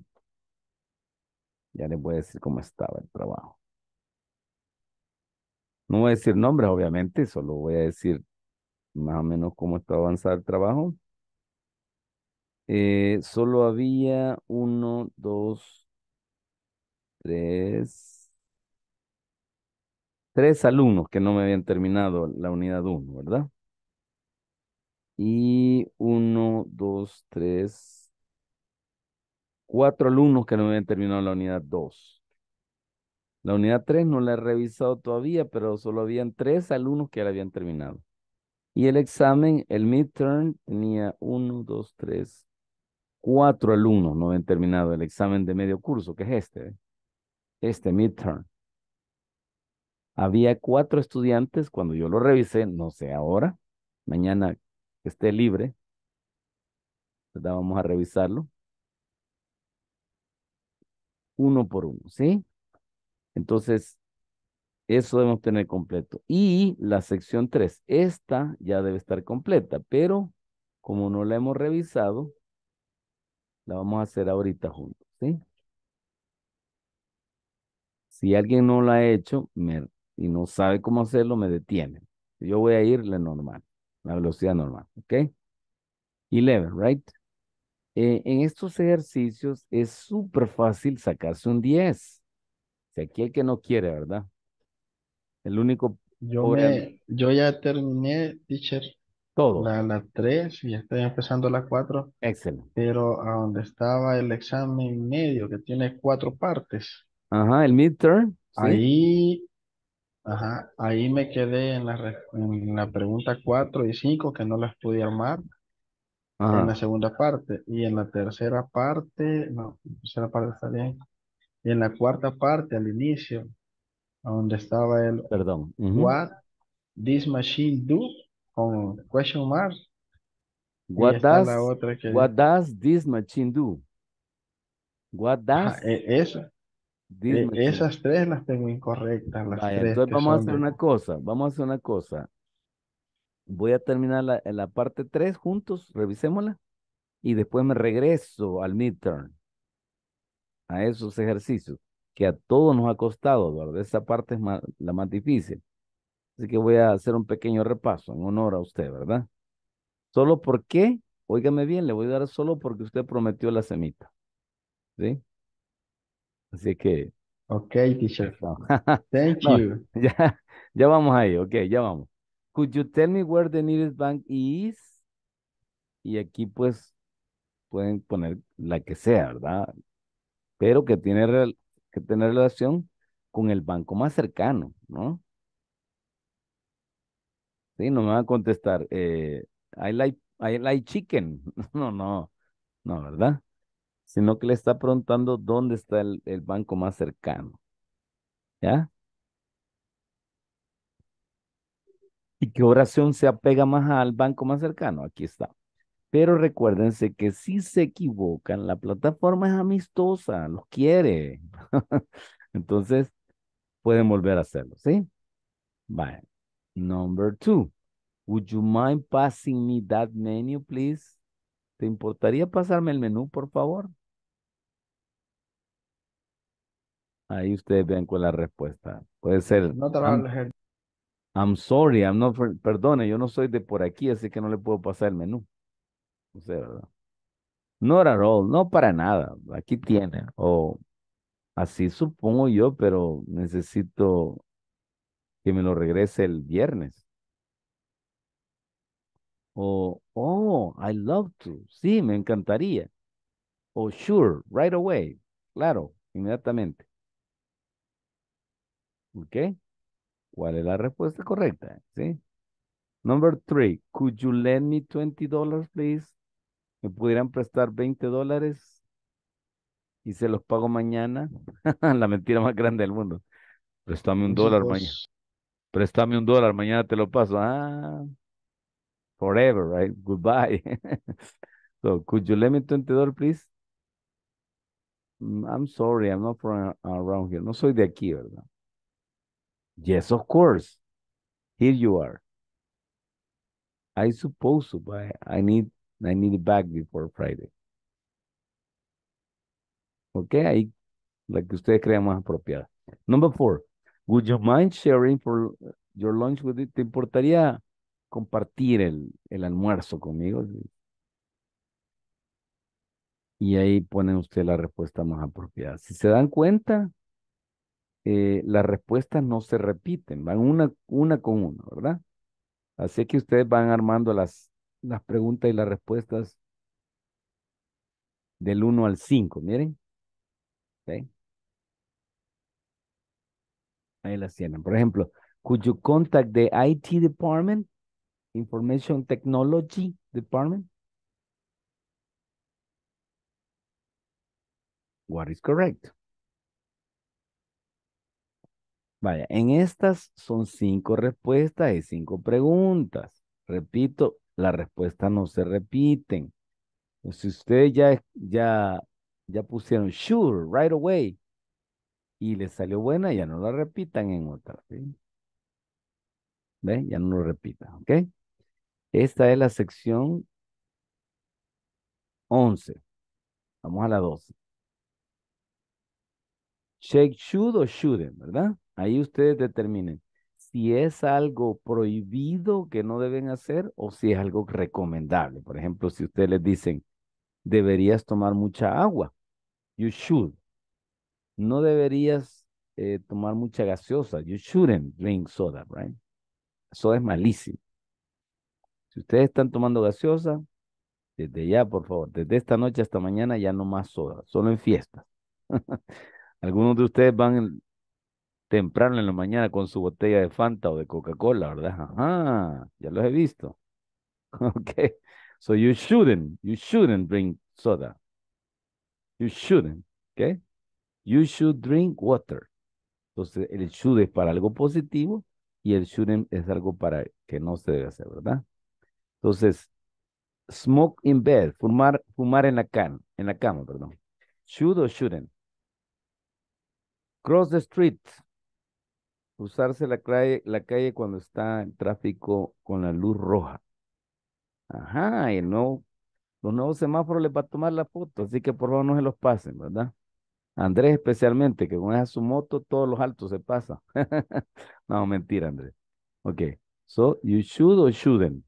Ya les voy a decir cómo estaba el trabajo. No voy a decir nombres, obviamente, solo voy a decir más o menos cómo está avanzado el trabajo. Eh, solo había uno, dos, tres, tres alumnos que no me habían terminado la unidad 1, ¿verdad? Y uno, dos, tres, cuatro alumnos que no me habían terminado la unidad 2. La unidad 3 no la he revisado todavía, pero solo habían tres alumnos que la habían terminado. Y el examen, el midterm, tenía uno, dos, tres, cuatro alumnos no han terminado el examen de medio curso, que es este, ¿eh? este midterm. Había cuatro estudiantes, cuando yo lo revisé, no sé ahora, mañana esté libre, ¿verdad? Pues, vamos a revisarlo. Uno por uno, ¿sí? Entonces, eso debemos tener completo. Y la sección 3, esta ya debe estar completa, pero como no la hemos revisado, la vamos a hacer ahorita juntos, ¿sí? Si alguien no la ha hecho y no sabe cómo hacerlo, me detiene. Yo voy a irle normal, la velocidad normal, ¿ok? 11, right? Eh, en estos ejercicios es súper fácil sacarse un 10. Si aquí hay que no quiere, ¿verdad? El único... yo ya terminé, teacher todo. La, 3 y estoy empezando la 4, Excelente. pero a donde estaba el examen medio, que tiene cuatro partes, Ajá, el midterm, ahí, ajá, ahí me quedé en la, en la pregunta 4 y 5 que no las pude armar en la segunda parte y en la tercera parte, no, la tercera parte está bien, y en la cuarta parte al inicio, a donde estaba el perdón. What this machine do con question mark. What does, la what does this machine do? What does... E, e, esas tres las tengo incorrectas. entonces vamos a hacer una cosa, vamos a hacer una cosa. Voy a terminar la, la parte tres juntos, revisémosla, y después me regreso al midterm, a esos ejercicios, que a todos nos ha costado, Esa parte es la más difícil. Así que voy a hacer un pequeño repaso en honor a usted, ¿verdad? Solo porque, óigame bien, le voy a dar solo porque usted prometió la semita. ¿Sí? Así que. Ok, teacher. Thank you. Ya, ya vamos ahí, ok, ya vamos. Could you tell me where the nearest bank is? Y aquí pues pueden poner la que sea, ¿verdad? Pero que tiene que tener relación con el banco más cercano, ¿no? Sí, no me va a contestar. Eh, I like, chicken. No, no, no, ¿verdad? Sino que le está preguntando dónde está el, banco más cercano. ¿Ya? ¿Y qué oración se apega más al banco más cercano? Aquí está. Pero recuérdense que si se equivocan, la plataforma es amistosa, los quiere. Entonces, pueden volver a hacerlo, ¿sí? Vaya. Number two, would you mind passing me that menu, please? ¿Te importaría pasarme el menú, por favor? Ahí ustedes ven con la respuesta. Puede ser. No I'm, I'm, sorry, I'm not, perdone, yo no soy de por aquí, así que no le puedo pasar el menú. No sé, ¿verdad? Not at all, no para nada. Aquí tiene. O así supongo yo, pero necesito que me lo regrese el viernes. O, oh, I love to. Sí, me encantaría. Oh, sure, right away. Claro, inmediatamente. ¿Ok? ¿Cuál es la respuesta correcta? ¿Sí? Number three, could you lend me $20, please? ¿Me pudieran prestar 20 dólares? Y se los pago mañana. la mentira más grande del mundo. Préstame un dólar mañana préstame un dólar, mañana te lo paso. Ah, forever, right? Goodbye. so, could you lend me $20, please? Mm, I'm sorry, I'm not from around here. No soy de aquí, ¿verdad? Yes, of course. Here you are. I suppose so, but I need, I need it back before Friday. Ok, ahí la que ustedes crean más apropiada. Number four. Would you mind sharing your lunch ¿Te importaría compartir el, el almuerzo conmigo? Y ahí ponen usted la respuesta más apropiada. Si se dan cuenta, eh, las respuestas no se repiten, van una, una con una, ¿verdad? Así que ustedes van armando las, las preguntas y las respuestas del 1 al 5, miren. ¿Okay? Ahí las tienen. Por ejemplo, could you contact the IT department? Information Technology department? What is correct? Vaya, en estas son cinco respuestas y cinco preguntas. Repito, las respuestas no se repiten. Si ustedes ya, ya, ya pusieron sure right away, y les salió buena, ya no la repitan en otra. ¿Ven? Ya no lo repitan, ¿ok? Esta es la sección 11. Vamos a la 12. Shake should o shouldn't, ¿verdad? Ahí ustedes determinen si es algo prohibido que no deben hacer o si es algo recomendable. Por ejemplo, si ustedes les dicen, deberías tomar mucha agua, you should no deberías eh, tomar mucha gaseosa. You shouldn't drink soda, right? Soda es malísimo. Si ustedes están tomando gaseosa, desde ya, por favor, desde esta noche hasta mañana ya no más soda, solo en fiestas. Algunos de ustedes van temprano en la mañana con su botella de Fanta o de Coca-Cola, ¿verdad? Ajá, ya los he visto. ok, so you shouldn't, you shouldn't drink soda. You shouldn't, ok? You should drink water. Entonces, el should es para algo positivo y el shouldn't em, es algo para que no se debe hacer, ¿verdad? Entonces, smoke in bed, fumar, fumar en la cama, en la cama, perdón. Should o shouldn't. Cross the street. Usarse la calle, la calle cuando está en tráfico con la luz roja. Ajá, y no, los nuevos semáforos les va a tomar la foto, así que por favor no se los pasen, ¿verdad? Andrés especialmente, que con esa su moto todos los altos se pasa, no, mentira, Andrés. Ok. So, you should or shouldn't.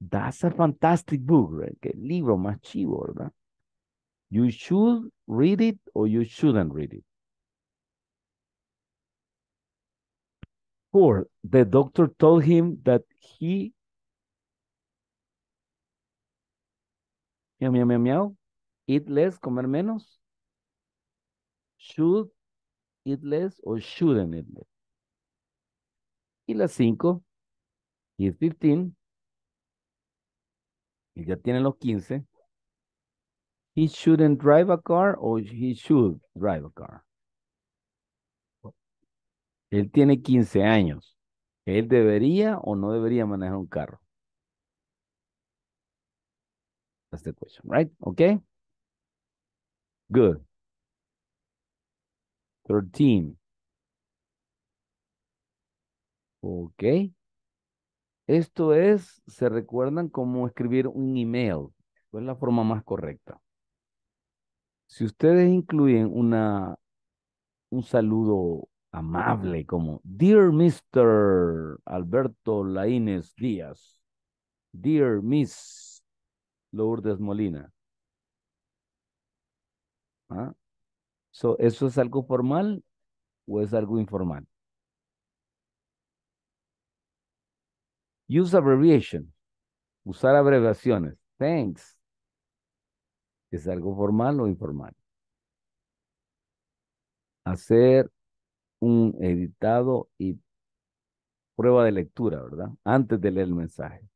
That's a fantastic book, right? Qué libro más chivo, ¿verdad? You should read it or you shouldn't read it. Four, the doctor told him that he miau, miau, miau, miau Eat less, comer menos. Should eat less or shouldn't eat less. Y las cinco, He's 15. Y ya tiene los 15. He shouldn't drive a car or he should drive a car. Él tiene 15 años. Él debería o no debería manejar un carro. That's the question, right? Okay. Good. 13. Ok. Esto es, se recuerdan cómo escribir un email. es la forma más correcta. Si ustedes incluyen una, un saludo amable como Dear Mr. Alberto Laínez Díaz, Dear Miss Lourdes Molina, ¿Eso es algo formal o es algo informal? Use abbreviation. Usar abreviaciones. Thanks. ¿Es algo formal o informal? Hacer un editado y prueba de lectura, ¿verdad? Antes de leer el mensaje.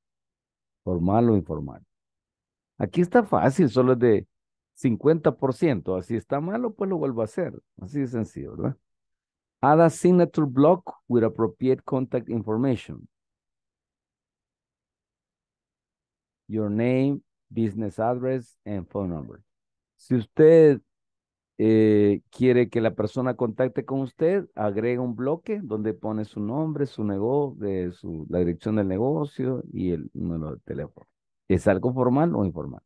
Formal o informal. Aquí está fácil, solo es de 50%. Así está malo, pues lo vuelvo a hacer. Así de sencillo, ¿verdad? Add a signature block with appropriate contact information. Your name, business address, and phone number. Si usted eh, quiere que la persona contacte con usted, agrega un bloque donde pone su nombre, su negocio, de la dirección del negocio y el número de teléfono. ¿Es algo formal o informal?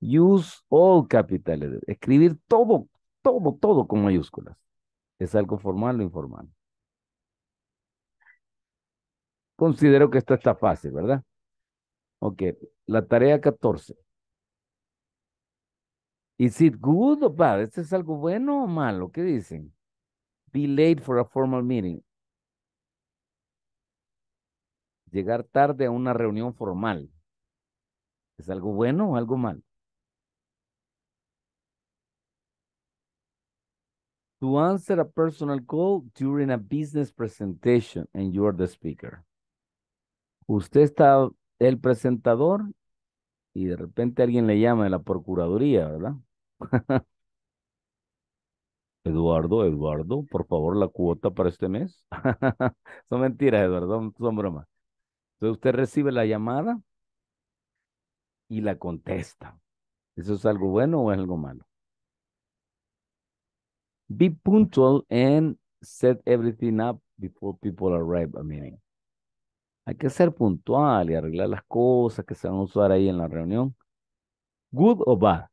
Use all capital Escribir todo, todo, todo con mayúsculas. ¿Es algo formal o informal? Considero que esto está fácil, ¿verdad? Ok, la tarea 14. ¿Is it good or bad? ¿Esto es algo bueno o malo? ¿Qué dicen? Be late for a formal meeting. Llegar tarde a una reunión formal. ¿Es algo bueno o algo malo? to answer a personal call during a business presentation and you are the speaker. Usted está el presentador y de repente alguien le llama de la Procuraduría, ¿verdad? Eduardo, Eduardo, por favor, la cuota para este mes. son mentiras, Eduardo, son bromas. Entonces usted recibe la llamada y la contesta. ¿Eso es algo bueno o es algo malo? Be punctual and set everything up before people arrive a meeting. Hay que ser puntual y arreglar las cosas que se van a usar ahí en la reunión. Good o bad.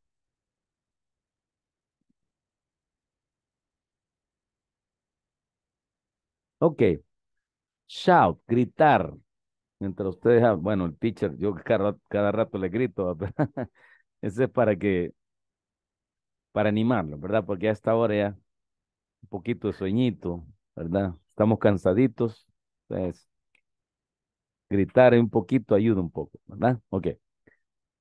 Ok. Shout, gritar. Mientras ustedes, ah, bueno, el teacher, yo cada rato le grito, ese es para que para animarlo, ¿verdad? Porque a esta hora ya un poquito de sueñito, ¿verdad? Estamos cansaditos, entonces pues, gritar un poquito ayuda un poco, ¿verdad? Ok.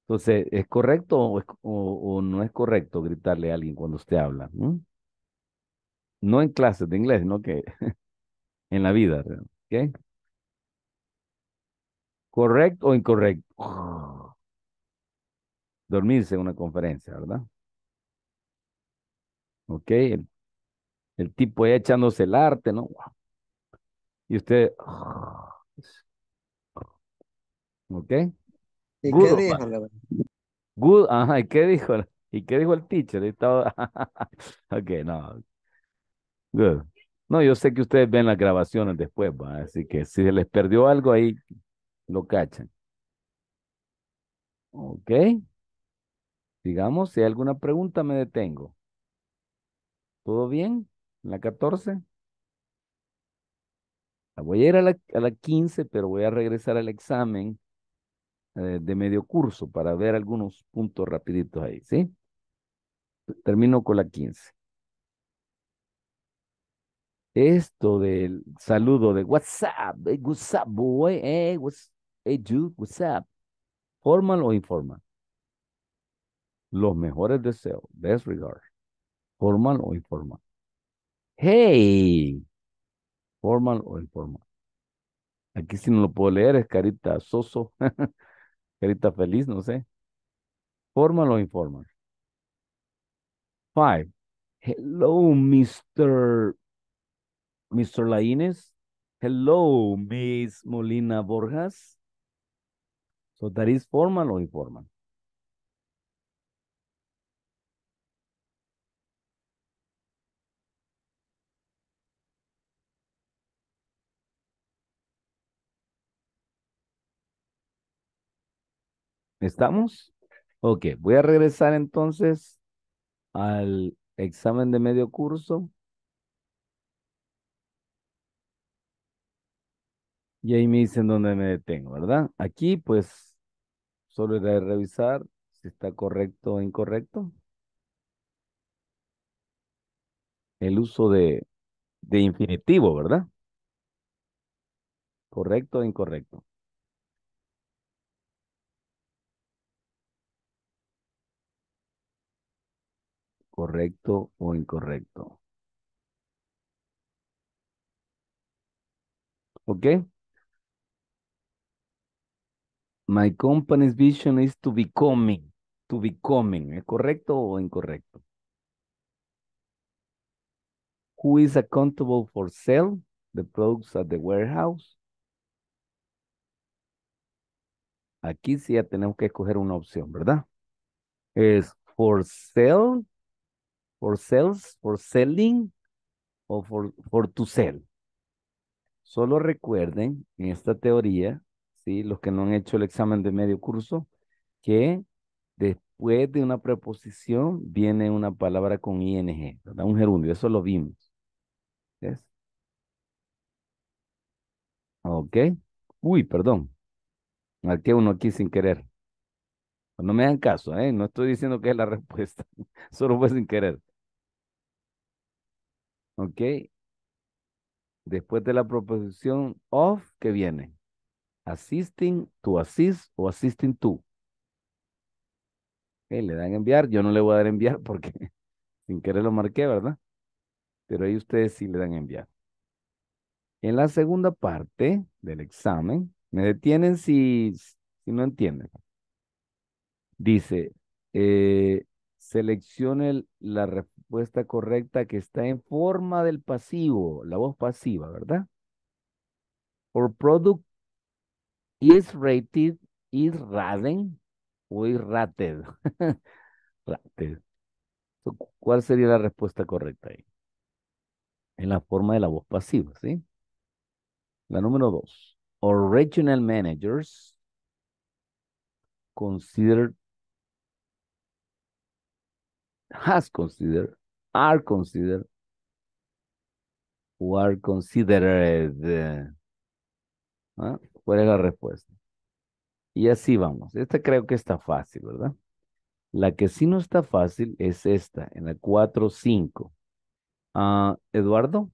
Entonces, ¿es correcto o, no es correcto gritarle a alguien cuando usted habla? No en clases de inglés, no que en la vida, ¿ok? ¿Correcto o incorrecto? Dormirse en una conferencia, ¿verdad? ¿Ok? El, tipo ya echándose el arte, ¿no? Y usted... ¿Ok? ¿Y Good, qué dijo? Good, ¿y qué dijo? ¿Y qué dijo el teacher? ok, no. Good. No, yo sé que ustedes ven las grabaciones después, así que si se les perdió algo ahí, lo cachan. Ok. Digamos, si hay alguna pregunta, me detengo. ¿Todo bien? La 14. Ah, voy a ir a la, 15, pero voy a regresar al examen eh, de medio curso para ver algunos puntos rapiditos ahí, ¿sí? Termino con la 15. Esto del saludo de WhatsApp, hey, eh, what's up, boy, hey, eh, what's, hey, dude, what's up, formal o informal. Los mejores deseos, best regards formal o informal. Hey, formal o informal. Aquí si no lo puedo leer es carita soso, carita feliz, no sé. Formal o informal. Five. Hello, Mr. Mr. Laines. Hello, Miss Molina Borjas. So that is formal o informal. ¿Estamos? Ok, voy a regresar entonces al examen de medio curso. Y ahí me dicen dónde me detengo, ¿verdad? Aquí, pues, solo era revisar si está correcto o incorrecto. El uso de, de infinitivo, ¿verdad? ¿Correcto o incorrecto? correcto o incorrecto. ¿Ok? My company's vision is to be coming. To be coming. ¿Es correcto o incorrecto? Who is accountable for sale? The products at the warehouse. Aquí sí ya tenemos que escoger una opción, ¿verdad? Es for sale for sales, for selling o for, to sell. Solo recuerden en esta teoría, ¿sí? los que no han hecho el examen de medio curso, que después de una preposición viene una palabra con ing, ¿verdad? un gerundio, eso lo vimos. ¿Ves? Ok. Uy, perdón. Marqué uno aquí sin querer. No me hagan caso, ¿eh? no estoy diciendo que es la respuesta, solo fue sin querer. ¿Ok? Después de la proposición of, ¿qué viene? Assisting, to assist o assisting to. le dan enviar. Yo no le voy a dar enviar porque sin querer lo marqué, ¿verdad? Pero ahí ustedes sí le dan enviar. En la segunda parte del examen, me detienen si, si no entienden. Dice, eh, seleccione la respuesta correcta que está en forma del pasivo, la voz pasiva, ¿verdad? Or product is rated, is rated, o is rated. rated. ¿Cuál sería la respuesta correcta ahí? En la forma de la voz pasiva, ¿sí? La número dos. original regional managers consider has considered, are considered, or are considered. ¿eh? ¿Cuál es la respuesta? Y así vamos. Esta creo que está fácil, ¿verdad? La que sí no está fácil es esta, en la 4-5. Uh, ah, Eduardo.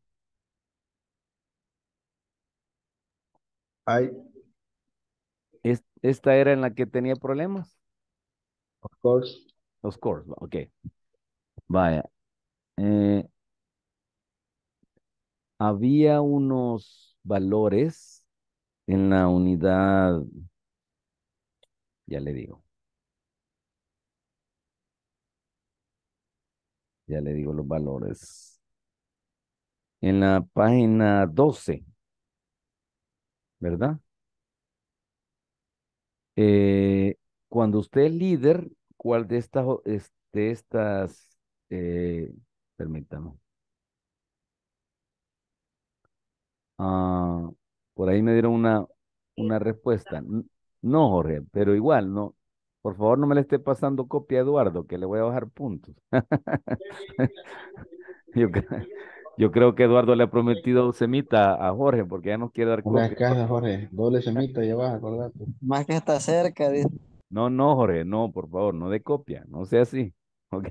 Ay. ¿Esta era en la que tenía problemas? Of course. Of course, ok. Vaya. eh, había unos valores en la unidad, ya le digo. Ya le digo los valores. En la página 12, ¿verdad? Eh, cuando usted es líder, ¿cuál de estas, de estas eh, permítame. Ah, por ahí me dieron una, una respuesta. No, Jorge, pero igual, no. Por favor, no me le esté pasando copia a Eduardo, que le voy a bajar puntos. yo, yo, creo que Eduardo le ha prometido semita a Jorge, porque ya no quiere dar copia. caja, Jorge, doble semita, vas, Más que está cerca. No, no, Jorge, no, por favor, no de copia, no sea así, ¿ok?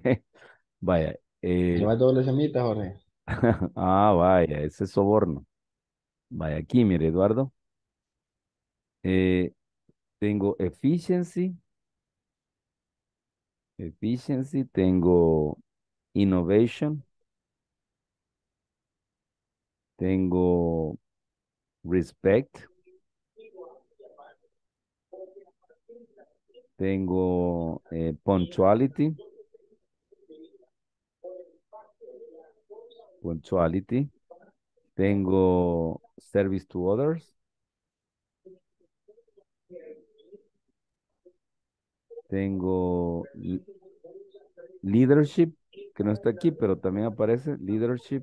Vaya, eh, Jorge. ah, vaya, ese soborno. Vaya, aquí, mire, Eduardo. Eh, tengo efficiency. Efficiency, tengo innovation. Tengo respect. Tengo eh, punctuality. Tengo service to others. Tengo leadership, que no está aquí, pero también aparece leadership.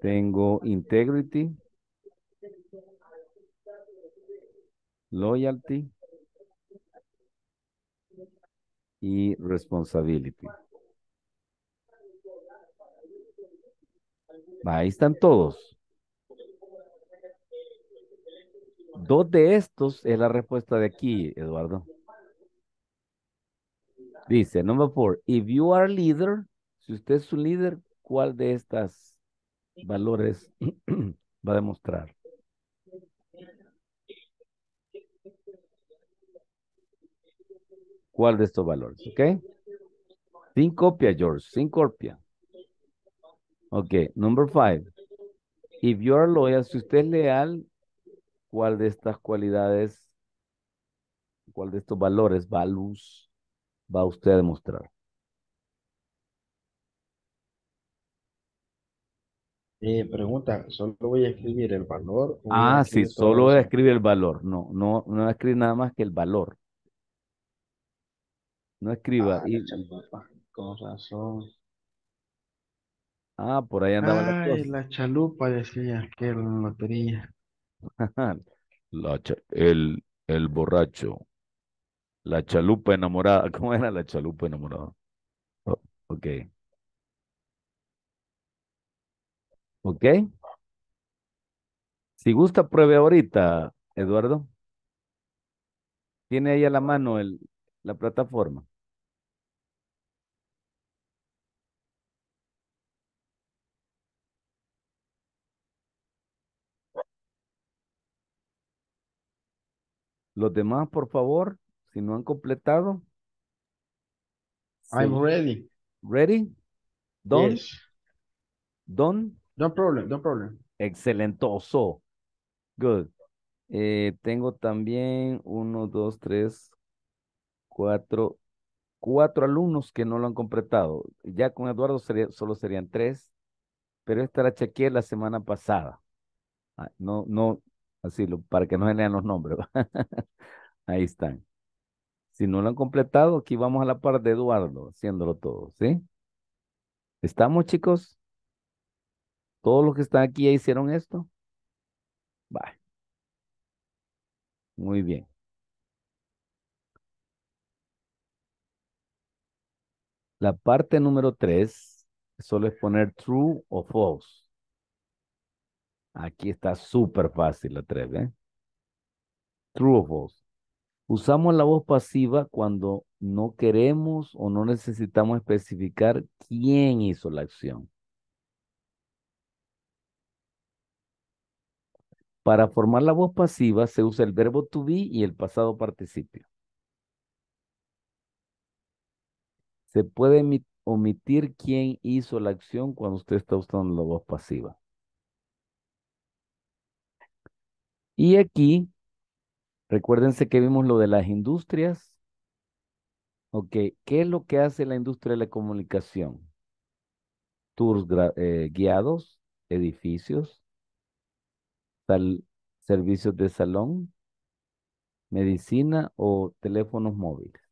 Tengo integrity. Loyalty. Y responsibility. ahí están todos. Dos de estos es la respuesta de aquí, Eduardo. Dice, number four, if you are leader, si usted es su líder, ¿cuál de estas valores va a demostrar? ¿Cuál de estos valores? ¿Ok? Sin copia, George, sin copia. Ok, number five. If you are loyal, si usted es leal, ¿cuál de estas cualidades, cuál de estos valores, values, va usted a demostrar? Eh, pregunta, ¿solo voy a escribir el valor? Ah, sí, solo a escribir el valor. No, no, no escribe nada más que el valor. No escriba. Ah, Con razón. Ah, por ahí andaba la Ay, la chalupa, decía que era la lotería. el, el borracho. La chalupa enamorada. ¿Cómo era la chalupa enamorada? Okay, ok. Ok. Si gusta, pruebe ahorita, Eduardo. Tiene ahí a la mano el, la plataforma. Los demás, por favor, si no han completado. I'm ready. Ready? Don. Don. No problem, no problem. Excelentoso. Good. Eh, tengo también uno, dos, tres, cuatro, cuatro alumnos que no lo han completado. Ya con Eduardo solo serían tres, pero esta la chequeé la semana pasada. Ah, no, no, Así, para que no se lean los nombres. Ahí están. Si no lo han completado, aquí vamos a la parte de Eduardo, haciéndolo todo, ¿sí? ¿Estamos, chicos? ¿Todos los que están aquí ya hicieron esto? Vale. Muy bien. La parte número tres, solo es poner true o false. Aquí está súper fácil la 3, ¿eh? True o false. Usamos la voz pasiva cuando no queremos o no necesitamos especificar quién hizo la acción. Para formar la voz pasiva se usa el verbo to be y el pasado participio. Se puede omitir quién hizo la acción cuando usted está usando la voz pasiva. Y aquí, recuérdense que vimos lo de las industrias. Ok, ¿qué es lo que hace la industria de la comunicación? Tours eh, guiados, edificios, servicios de salón, medicina o teléfonos móviles.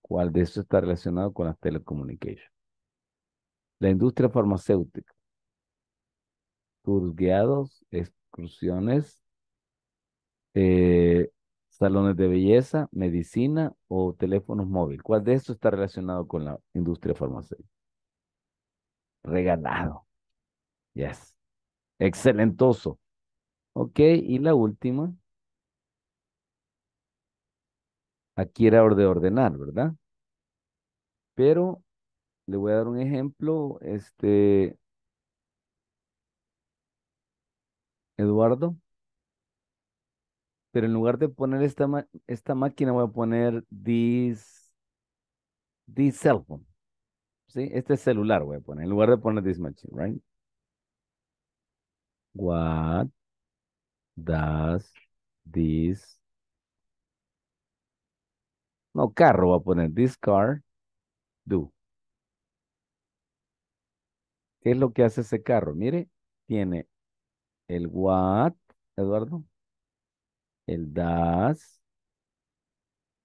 ¿Cuál de eso está relacionado con las telecomunicaciones? La industria farmacéutica. Tours guiados Inclusiones, eh, salones de belleza, medicina o teléfonos móviles. ¿Cuál de estos está relacionado con la industria farmacéutica? Regalado. Yes. Excelentoso. Ok, y la última. Aquí era de ordenar, ¿verdad? Pero le voy a dar un ejemplo, este, Eduardo, pero en lugar de poner esta, esta máquina voy a poner this, this cell phone. ¿Sí? Este celular voy a poner, en lugar de poner this machine, right? What does this no, carro voy a poner this car do. ¿Qué es lo que hace ese carro? Mire, tiene el what, Eduardo. El das.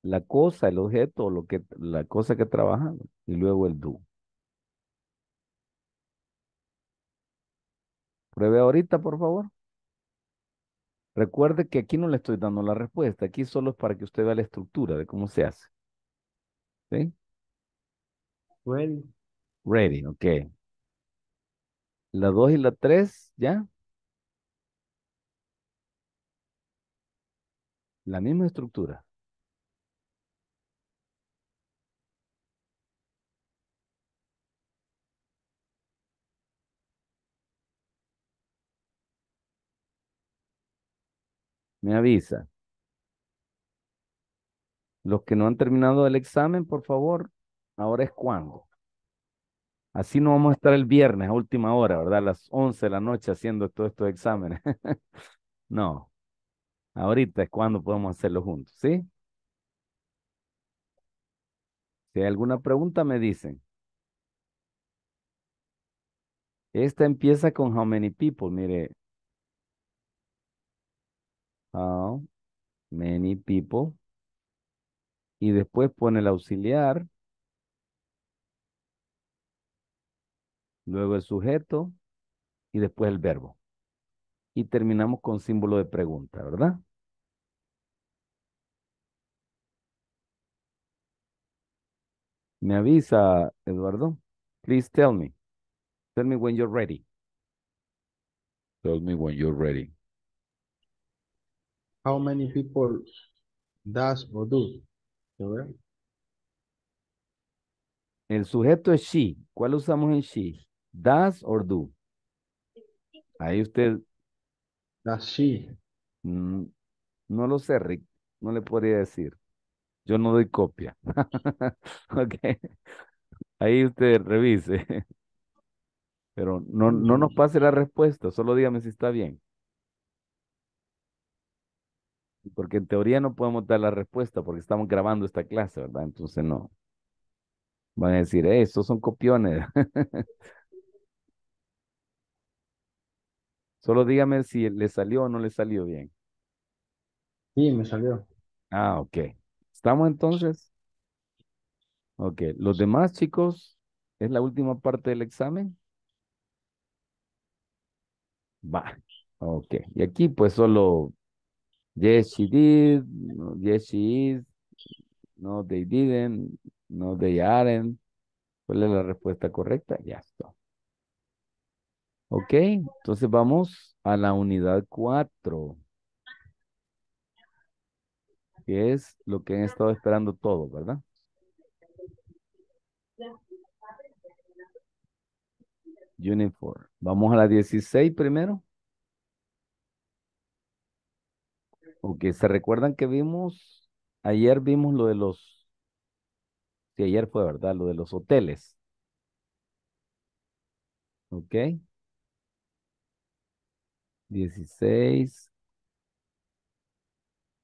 La cosa, el objeto, lo que, la cosa que trabaja. Y luego el do. Pruebe ahorita, por favor. Recuerde que aquí no le estoy dando la respuesta. Aquí solo es para que usted vea la estructura de cómo se hace. ¿Sí? Ready. Ready, ok. La dos y la tres ¿ya? La misma estructura. Me avisa. Los que no han terminado el examen, por favor, ahora es cuando. Así no vamos a estar el viernes a última hora, ¿verdad? las 11 de la noche haciendo todos estos exámenes. no, Ahorita es cuando podemos hacerlo juntos, ¿sí? Si hay alguna pregunta, me dicen. Esta empieza con how many people, mire. How many people. Y después pone el auxiliar. Luego el sujeto y después el verbo. Y terminamos con símbolo de pregunta, ¿verdad? Me avisa, Eduardo. Please tell me. Tell me when you're ready. Tell me when you're ready. How many people does or do? El sujeto es she. ¿Cuál usamos en she? Does or do? Ahí usted. Does she. Mm, no lo sé, Rick. No le podría decir. Yo no doy copia. ok. Ahí usted revise. Pero no, no nos mm. pase la respuesta, solo dígame si está bien. Porque en teoría no podemos dar la respuesta porque estamos grabando esta clase, ¿verdad? Entonces no. Van a decir, eh, son copiones. Solo dígame si le salió o no le salió bien. Sí, me salió. Ah, ok. ¿Estamos entonces? Ok, los demás chicos, ¿es la última parte del examen? Va, ok. Y aquí pues solo, yes she did, no, yes she is, no they didn't, no they aren't. ¿Cuál es la respuesta correcta? Ya está. Ok, entonces vamos a la unidad 4 que es lo que han estado esperando todos, ¿verdad? Uniform. Vamos a la 16 primero. Ok, ¿se recuerdan que vimos, ayer vimos lo de los, si ayer fue, ¿verdad? Lo de los hoteles. Ok. 16.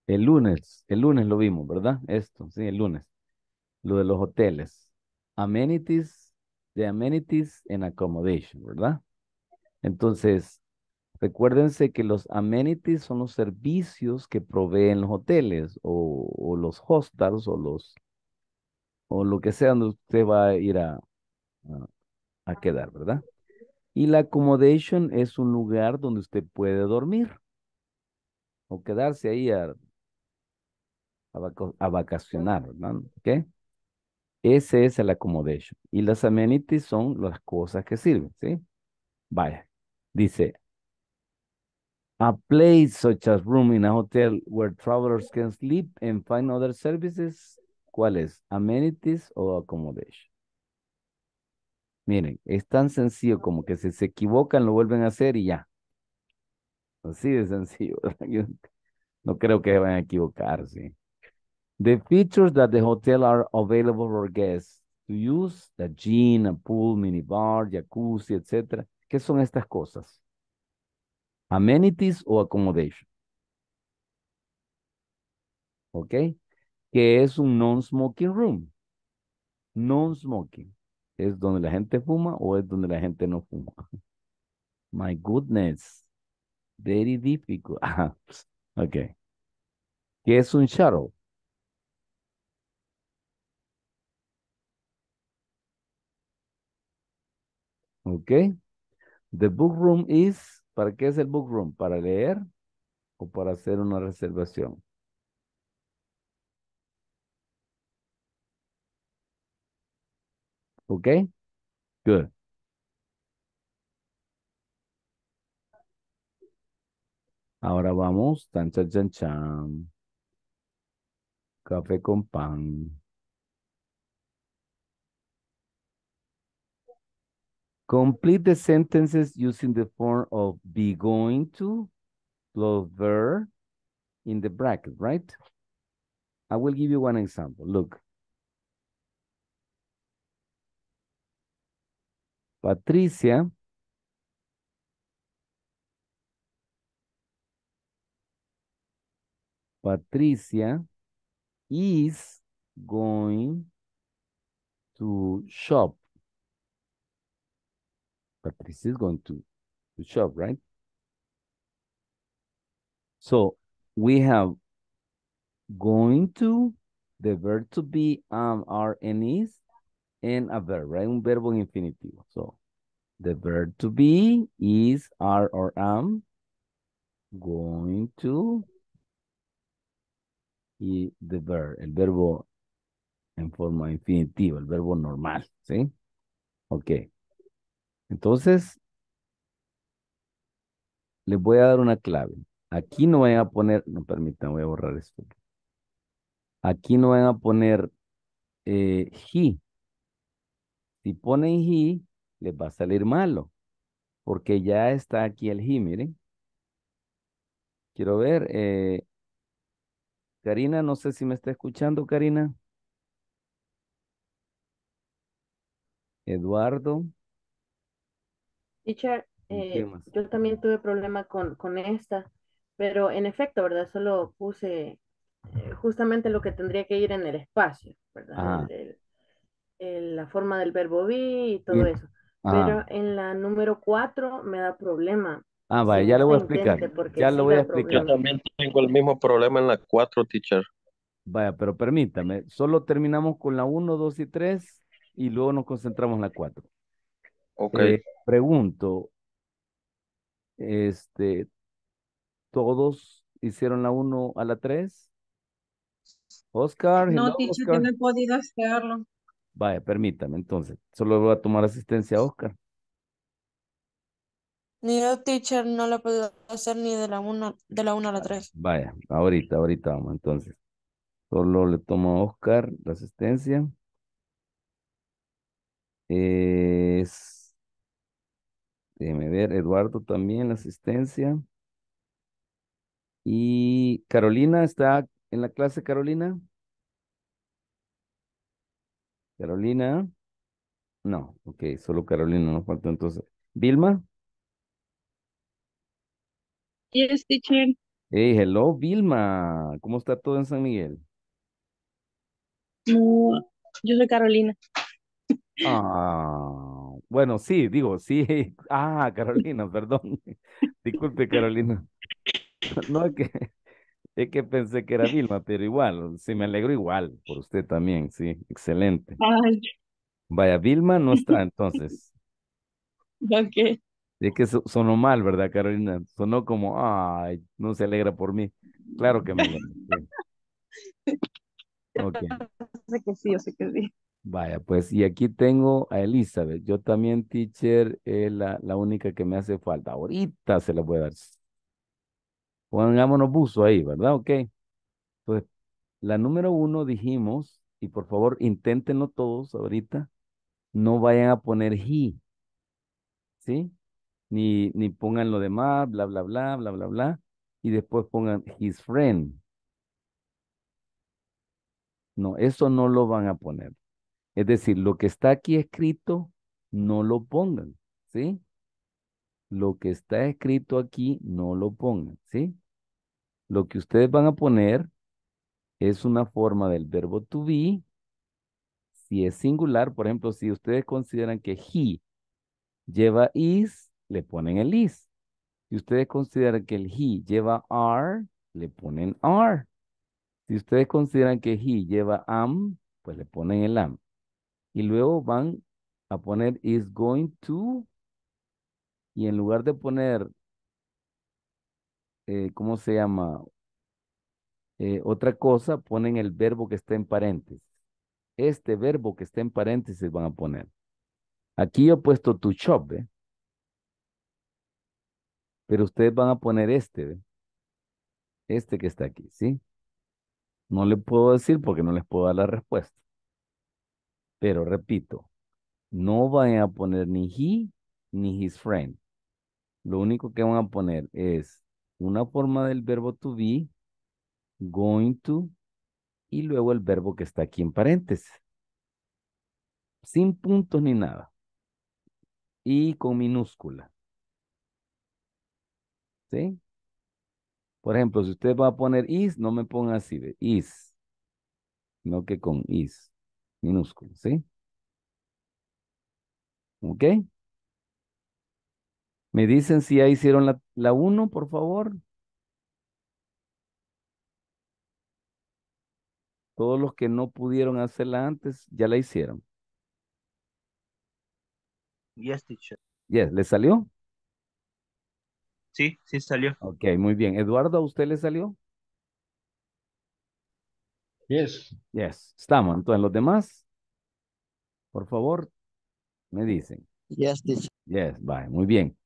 El lunes, el lunes lo vimos, ¿verdad? Esto, sí, el lunes. Lo de los hoteles. Amenities, the amenities and accommodation, ¿verdad? Entonces, recuérdense que los amenities son los servicios que proveen los hoteles o, los hostels o los o lo que sea donde usted va a ir a, a, a quedar, ¿verdad? Y la accommodation es un lugar donde usted puede dormir o quedarse ahí a a, vacacionar, ¿verdad? ¿Ok? Ese es el accommodation. Y las amenities son las cosas que sirven, ¿sí? Vaya, dice, a place such as room in a hotel where travelers can sleep and find other services, ¿cuál es? Amenities o accommodation. Miren, es tan sencillo como que si se equivocan lo vuelven a hacer y ya. Así de sencillo. no creo que van a equivocarse. ¿sí? The features that the hotel are available for guests to use, the gym, a pool, minibar, jacuzzi, etc. ¿Qué son estas cosas? Amenities o accommodation. ¿Ok? Que es un non-smoking room. Non-smoking. ¿Es donde la gente fuma o es donde la gente no fuma? My goodness. Very difficult. Okay. ¿Qué es un shuttle? ¿Ok? The book room is, ¿para qué es el book room? ¿Para leer o para hacer una reservación? ¿Ok? Good. Ahora vamos, tan chan. Café con pan. Complete the sentences using the form of be going to plus verb, in the bracket, right? I will give you one example. Look. Patricia Patricia is going to shop but this is going to, to shove, right? So we have going to, the verb to be, um, are, and is, and a verb, right? Un verbo infinitivo. So the verb to be is, are, or am, going to, y the verb, el verbo en forma infinitiva, el verbo normal, ¿sí? Okay. Entonces, les voy a dar una clave. Aquí no van a poner, no permitan, voy a borrar esto. Aquí no van a poner eh, he. Si ponen he, les va a salir malo. Porque ya está aquí el he, miren. Quiero ver. Eh, Karina, no sé si me está escuchando, Karina. Eduardo. Teacher, eh, yo también tuve problema con, con, esta, pero en efecto, ¿verdad? Solo puse eh, justamente lo que tendría que ir en el espacio, ¿verdad? Ah. la forma del verbo be y todo eso. Ah. Pero en la número 4 me da problema. Ah, vaya, ya, le voy, a explicar. Ya lo voy a explicar. Yo también tengo el mismo problema en la 4, teacher. Vaya, pero permítame, solo terminamos con la 1, 2 y 3 y luego nos concentramos en la 4. Ok. Eh, pregunto, este, ¿todos hicieron la 1 a la 3? Oscar. No, teacher, no he podido hacerlo. Vaya, permítame entonces. Solo voy a tomar asistencia a Oscar. Ni yo, teacher, no lo he podido hacer ni de la 1 de la 1 a la 3. Vaya, ahorita, ahorita vamos entonces. Solo le tomo a Oscar la asistencia. Es Déjeme ver, Eduardo también, la asistencia. Y Carolina, ¿está en la clase Carolina? Carolina. No, ok, solo Carolina no falta entonces. ¿Vilma? Yes, teacher. Hey, hello, Vilma. ¿Cómo está todo en San Miguel? yo soy Carolina. Ah, bueno, sí, digo, sí. Ah, Carolina, perdón. Disculpe, Carolina. No, es que, es que pensé que era Vilma, pero igual, sí, me alegro igual por usted también, sí, excelente. Vaya, Vilma no está entonces. qué? Es que sonó mal, ¿verdad, Carolina? Sonó como, ay, no se alegra por mí. Claro que me Okay. sé que sí, yo que sí. Vaya, pues, y aquí tengo a Elizabeth. Yo también, teacher, es la, la, única que me hace falta. Ahorita se la voy a dar. Pongámonos buzo ahí, ¿verdad? Ok. Entonces, pues, la número uno dijimos, y por favor, inténtenlo todos ahorita, no vayan a poner he, ¿sí? Ni, ni pongan lo demás, bla, bla, bla, bla, bla, bla, y después pongan his friend. No, eso no lo van a poner. Es decir, lo que está aquí escrito, no lo pongan, ¿sí? Lo que está escrito aquí, no lo pongan, ¿sí? Lo que ustedes van a poner es una forma del verbo to be. Si es singular, por ejemplo, si ustedes consideran que he lleva is, le ponen el is. Si ustedes consideran que el he lleva are, le ponen are. Si ustedes consideran que he lleva am, pues le ponen el am. Y luego van a poner is going to. Y en lugar de poner, eh, ¿cómo se llama? Eh, otra cosa, ponen el verbo que está en paréntesis. Este verbo que está en paréntesis van a poner. Aquí yo he puesto to shop, ¿eh? Pero ustedes van a poner este, Este que está aquí, ¿sí? No le puedo decir porque no les puedo dar la respuesta. Pero repito, no vayan a poner ni he ni his friend. Lo único que van a poner es una forma del verbo to be, going to, y luego el verbo que está aquí en paréntesis. Sin puntos ni nada. Y con minúscula. ¿Sí? Por ejemplo, si usted va a poner is, no me ponga así de is, no que con is minúsculo, ¿sí? ¿Ok? Me dicen si ya hicieron la, la 1, por favor. Todos los que no pudieron hacerla antes, ya la hicieron. Yes, teacher. Yes, ¿le salió? Sí, sí salió. Ok, muy bien. Eduardo, ¿a usted le salió? Yes. Yes. Estamos. Entonces, los demás, por favor, me dicen. Yes, Yes, bye. Muy bien.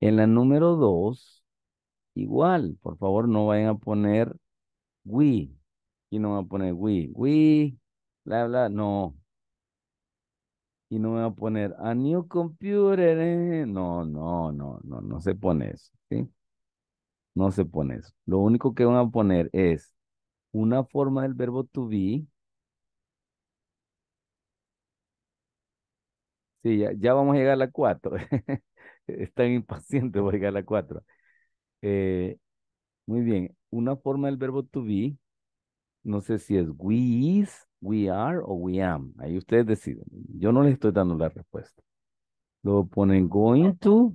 En la número dos, igual, por favor, no vayan a poner we. Y no van a poner we. We, bla, bla, no. Y no van a poner a new computer. Eh. No, no, no, no, no se pone eso. ¿sí? No se pone eso. Lo único que van a poner es una forma del verbo to be. Sí, ya, ya vamos a llegar a la cuatro Están impacientes a llegar a la 4. Eh, muy bien, una forma del verbo to be, no sé si es we is, we are o we am. Ahí ustedes deciden. Yo no les estoy dando la respuesta. Luego ponen going to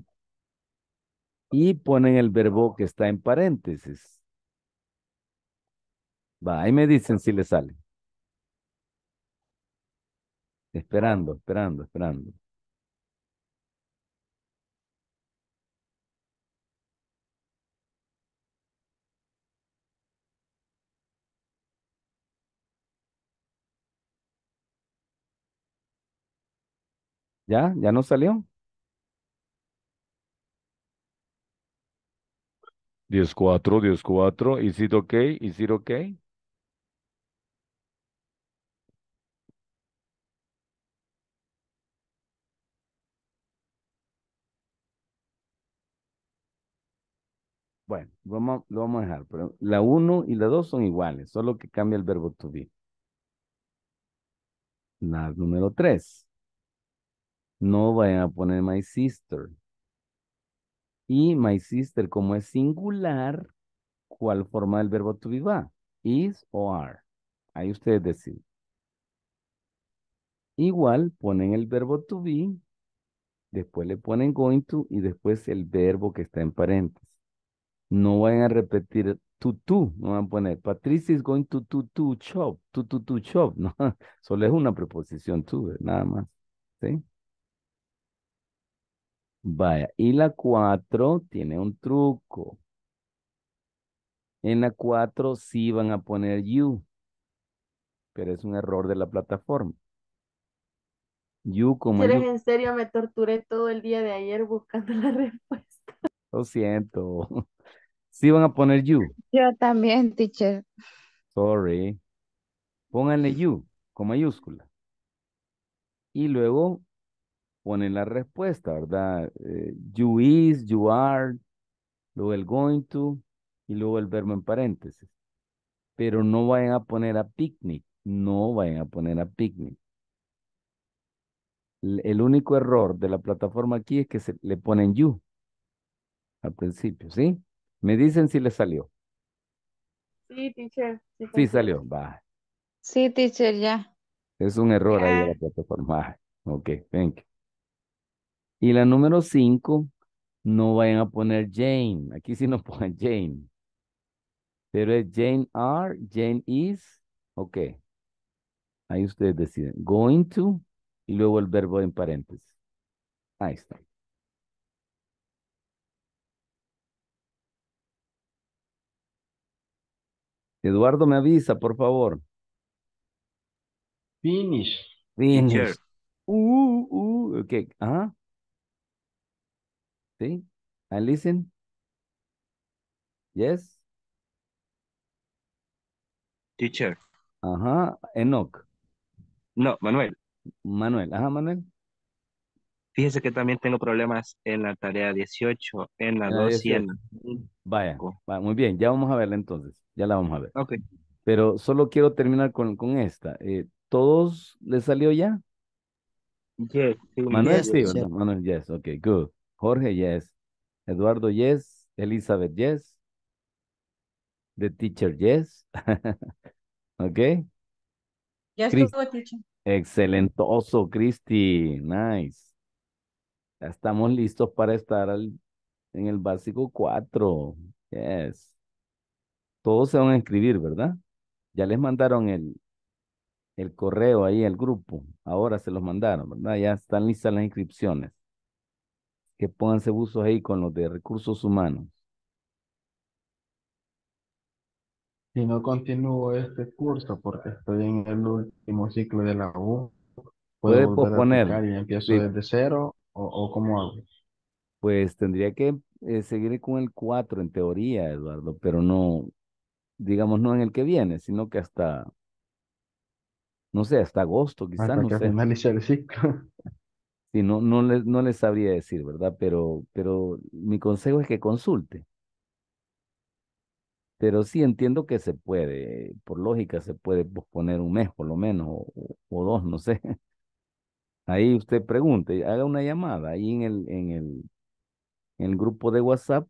y ponen el verbo que está en paréntesis. Va, ahí me dicen si le sale. Esperando, esperando, esperando. ¿Ya? ¿Ya no salió? Diez cuatro, diez cuatro. is it okay, is it okay? Vamos, lo vamos a dejar, pero la 1 y la 2 son iguales, solo que cambia el verbo to be. La número 3. No vayan a poner my sister. Y my sister, como es singular, ¿cuál forma del verbo to be va? Is o are. Ahí ustedes deciden. Igual ponen el verbo to be, después le ponen going to y después el verbo que está en paréntesis. No vayan a repetir tu tu no van a poner Patricia is going to tu tu shop, tu tu tu shop, no, solo es una preposición tu nada más, ¿sí? Vaya, y la cuatro tiene un truco. En la cuatro sí van a poner you, pero es un error de la plataforma. You como ¿Eres en serio? Me torturé todo el día de ayer buscando la respuesta. Lo siento. Sí van a poner you. Yo también, teacher. Sorry. Pónganle you con mayúscula. Y luego ponen la respuesta, ¿verdad? Eh, you is, you are, luego el going to y luego el verbo en paréntesis. Pero no vayan a poner a picnic. No vayan a poner a picnic. El único error de la plataforma aquí es que se, le ponen you al principio, ¿sí? Me dicen si le salió. Sí, teacher. Sí, salió. Sí, teacher, ya. Es un error ahí en la plataforma. Ah, ok, thank you. Y la número cinco, no vayan a poner Jane. Aquí sí no pongan Jane. Pero es Jane are, Jane is. Ok. Ahí ustedes deciden. Going to y luego el verbo en paréntesis. Ahí está. Eduardo me avisa, por favor. Finish. Finish. Uh, uh, uh, okay. Ajá. Sí. I listen. Yes. Teacher. Ajá. Enoch. No, Manuel. Manuel. Ajá, Manuel. Fíjese que también tengo problemas en la tarea 18, en la, ah, Vaya, oh. va, muy bien, ya vamos a verla entonces, ya la vamos a ver. Pero solo quiero terminar con, con esta. Eh, ¿Todos les salió ya? Yes. Manuel, sí, Manuel, yes, ok, good. Jorge, yes. Eduardo, yes. Elizabeth, yes. The teacher, yes. ok. Yes, Excelentoso, Cristi. Nice estamos listos para estar en el básico 4. Todos se van a inscribir, ¿verdad? Ya les mandaron el, el correo ahí al grupo. Ahora se los mandaron, ¿verdad? Ya están listas las inscripciones. Que pónganse usos ahí con los de recursos humanos. Si no continúo este curso porque estoy en el último ciclo de la U, Puede. posponer. empiezo desde cero ¿O, cómo Pues tendría que eh, seguir con el 4 en teoría, Eduardo, pero no, digamos, no en el que viene, sino que hasta, no sé, hasta agosto quizás, no no, no, le, no les sabría decir, ¿verdad? Pero, pero mi consejo es que consulte. Pero sí entiendo que se puede, por lógica se puede posponer un mes por lo menos, o dos, no sé. Ahí usted pregunte, haga una llamada. Ahí en el, en el, en el grupo de WhatsApp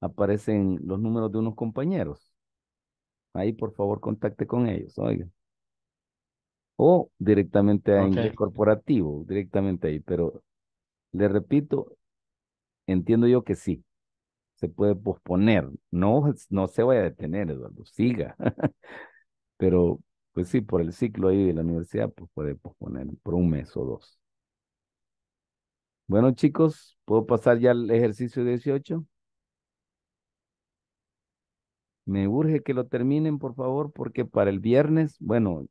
aparecen los números de unos compañeros. Ahí, por favor, contacte con ellos, oiga. O directamente a okay. corporativo, directamente ahí. Pero le repito, entiendo yo que sí. Se puede posponer. No, no se vaya a detener, Eduardo. Siga. Pero pues sí, por el ciclo ahí de la universidad, pues puede posponer por un mes o dos. Bueno, chicos, ¿puedo pasar ya al ejercicio 18? Me urge que lo terminen, por favor, porque para el viernes, bueno,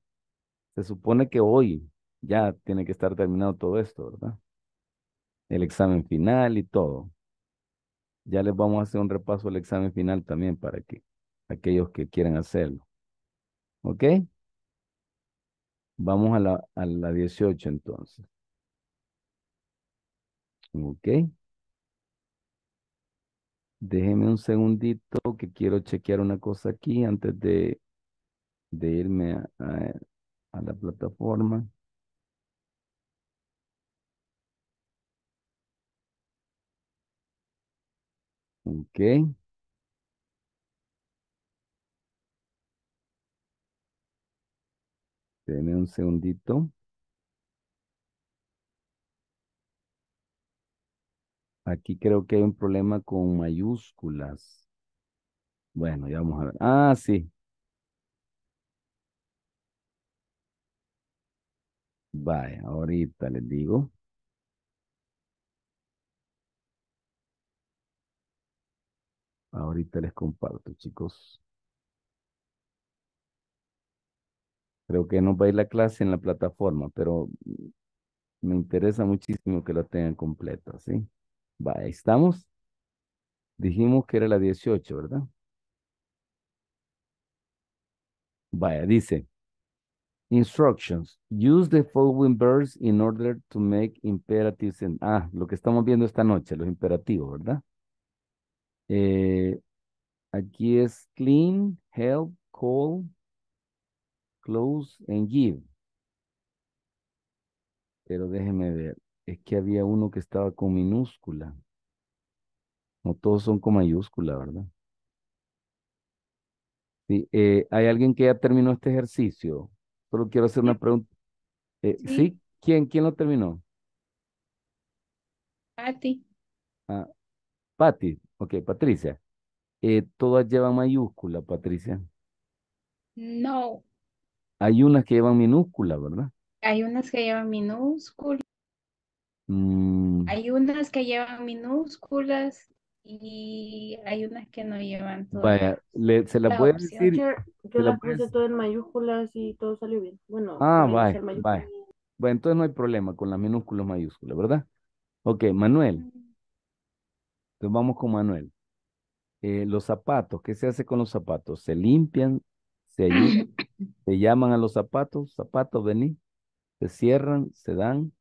se supone que hoy ya tiene que estar terminado todo esto, ¿verdad? El examen final y todo. Ya les vamos a hacer un repaso al examen final también para que aquellos que quieran hacerlo. ¿Ok? Vamos a la, a la 18 entonces. Ok. Déjeme un segundito que quiero chequear una cosa aquí antes de, de irme a, a la plataforma. Ok. Denme un segundito. Aquí creo que hay un problema con mayúsculas. Bueno, ya vamos a ver. Ah, sí. Vaya, ahorita les digo. Ahorita les comparto, chicos. Creo que no va a ir la clase en la plataforma, pero me interesa muchísimo que la tengan completa, ¿sí? Vaya, ahí estamos. Dijimos que era la 18, ¿verdad? Vaya, dice. Instructions. Use the following verbs in order to make imperatives. ah, lo que estamos viendo esta noche, los imperativos, ¿verdad? Eh, aquí es clean, help, call, Close and give. Pero déjeme ver. Es que había uno que estaba con minúscula. No todos son con mayúscula, ¿verdad? Sí, eh, ¿Hay alguien que ya terminó este ejercicio? Solo quiero hacer una pregunta. Eh, sí. ¿Quién, ¿Quién lo terminó? Patty. Ah, Ok, Patricia. Eh, ¿Todas llevan mayúscula, Patricia? No. Hay unas que llevan minúsculas, ¿verdad? Hay unas que llevan minúsculas. Mm. Hay unas que llevan minúsculas y hay unas que no llevan Vaya, se la, puede decir. Yo, la puse todo en mayúsculas y todo salió bien. Bueno, ah, vaya, vaya. Bueno, entonces no hay problema con las minúsculas mayúsculas, ¿verdad? Ok, Manuel. Mm. Entonces vamos con Manuel. Eh, los zapatos, ¿qué se hace con los zapatos? ¿Se limpian? se, llaman a los zapatos, zapatos, vení, se cierran, se dan.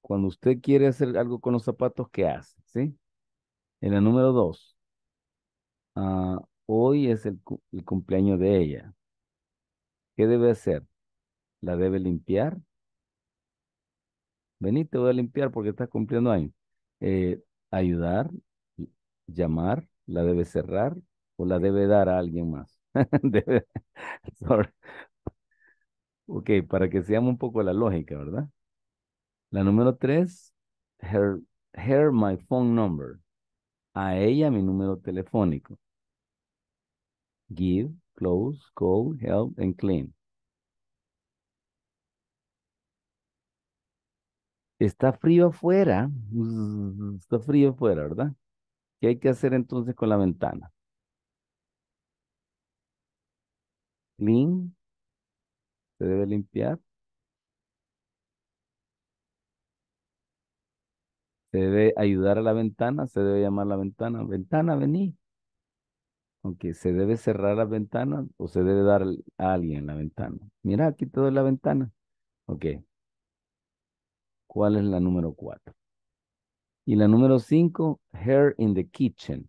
Cuando usted quiere hacer algo con los zapatos, ¿qué hace? ¿Sí? En la número dos, ah, hoy es el, cumpleaños de ella. ¿Qué debe hacer? ¿La debe limpiar? Vení, te voy a limpiar porque estás cumpliendo ahí eh, ayudar, llamar, la debe cerrar, o la debe dar a alguien más. Ok, para que seamos un poco la lógica, ¿verdad? La número tres, her, her my phone number. A ella mi número telefónico. Give, close, call, help, and clean. Está frío afuera. Está frío afuera, ¿verdad? ¿Qué hay que hacer entonces con la ventana? Clean. Se debe limpiar. Se debe ayudar a la ventana. Se debe llamar a la ventana. Ventana, vení. Aunque se debe cerrar la ventana o se debe dar a alguien la ventana. Mira, aquí te doy la ventana. Ok. ¿Cuál es la número cuatro? Y la número cinco, hair in the kitchen.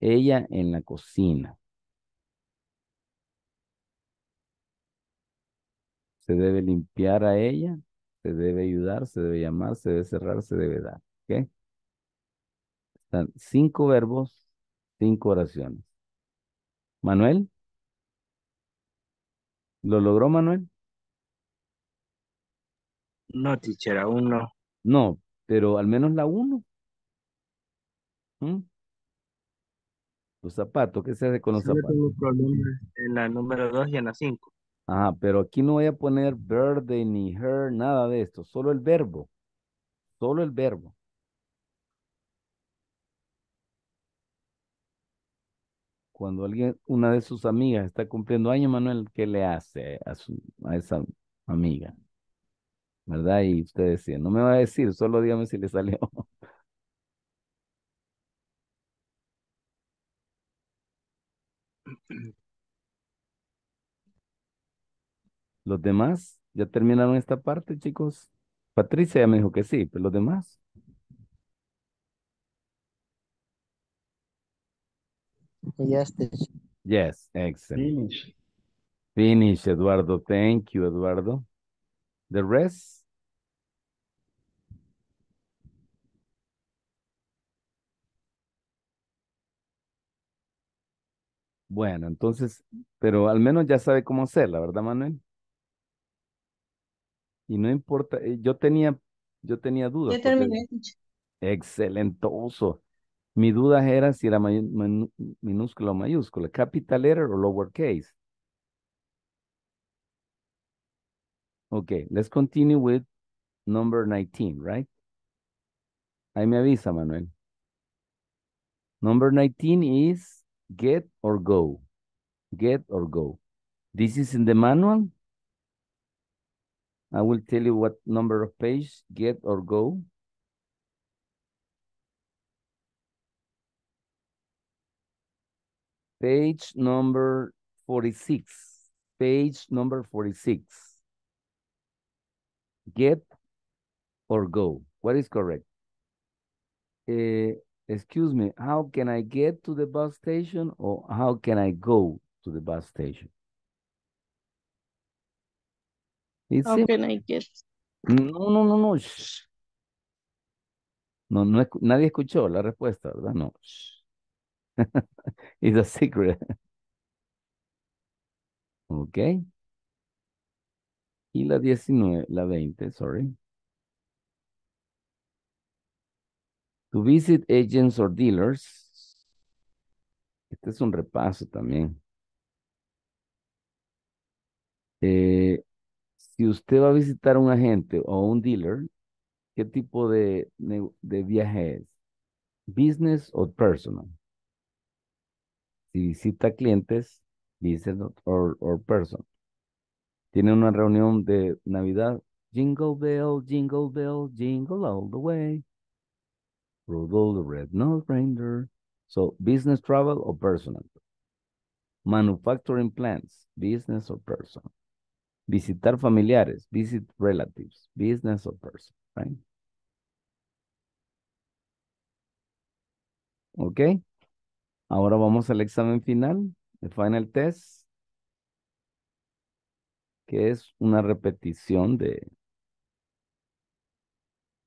Ella en la cocina. se debe limpiar a ella, se debe ayudar, se debe llamar, se debe cerrar, se debe dar. ¿qué Están cinco verbos, cinco oraciones. Manuel. ¿Lo logró Manuel? No, Tichera, aún no. No, pero al menos la uno. ¿Mm? Los zapatos, ¿qué se hace con los zapatos? tengo problemas en la número dos y en la cinco. Ajá, pero aquí no voy a poner verde ni her, nada de esto, solo el verbo. Solo el verbo. Cuando alguien, una de sus amigas está cumpliendo año, Manuel, ¿qué le hace a, su, a esa amiga? ¿Verdad? Y usted decía, no me va a decir, solo dígame si le salió. Los demás, ¿ya terminaron esta parte, chicos? Patricia ya me dijo que sí, pero los demás. Yes, Yes, excellent. Finish. Finish, Eduardo. Thank you, Eduardo. The rest? Bueno, entonces, pero al menos ya sabe cómo hacer, la ¿verdad, Manuel? Y no importa, eh, yo tenía, yo tenía dudas. Yo terminé. Excelentoso. Mi duda era si era minúscula o mayúscula, capital letter o lowercase. Okay, let's continue with number 19, right? Ahí me avisa, Manuel. Number 19 is get or go. Get or go. This is in the manual, I will tell you what number of page, get or go. Page number 46. Page number 46. Get or go. What is correct? Uh, excuse me, how can I get to the bus station or how can I go to the bus station? can I get? No, no, no, no. No, no, nadie escuchó la respuesta, ¿verdad? No. It's a secret. ok. Y la 19, la 20, sorry. To visit agents or dealers. Este es un repaso también. Eh, si usted va a visitar un agente o un dealer, ¿qué tipo de, de viaje es? ¿Business o personal? Si visita clientes, business or, personal. Tiene una reunión de Navidad, Jingle bell, jingle bell, jingle all the way. Rudolph the red nose reindeer. So, business travel or personal? Manufacturing plants, business or personal? Visitar familiares, visit relatives, business or person, right? Ok. Ahora vamos al examen final, el final test, que es una repetición de,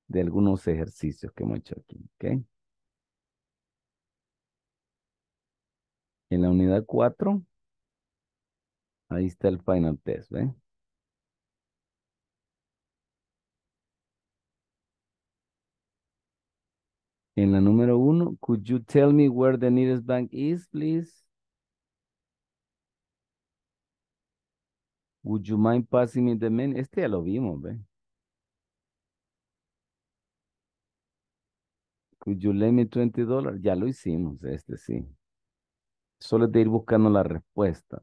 de algunos ejercicios que hemos hecho aquí, ok. En la unidad 4, ahí está el final test, ve En la número uno, could you tell me where the nearest bank is, please? Would you mind passing me the menu? Este ya lo vimos, ¿ve? Could you lend me 20 dólares? Ya lo hicimos, este sí. Solo es de ir buscando la respuesta.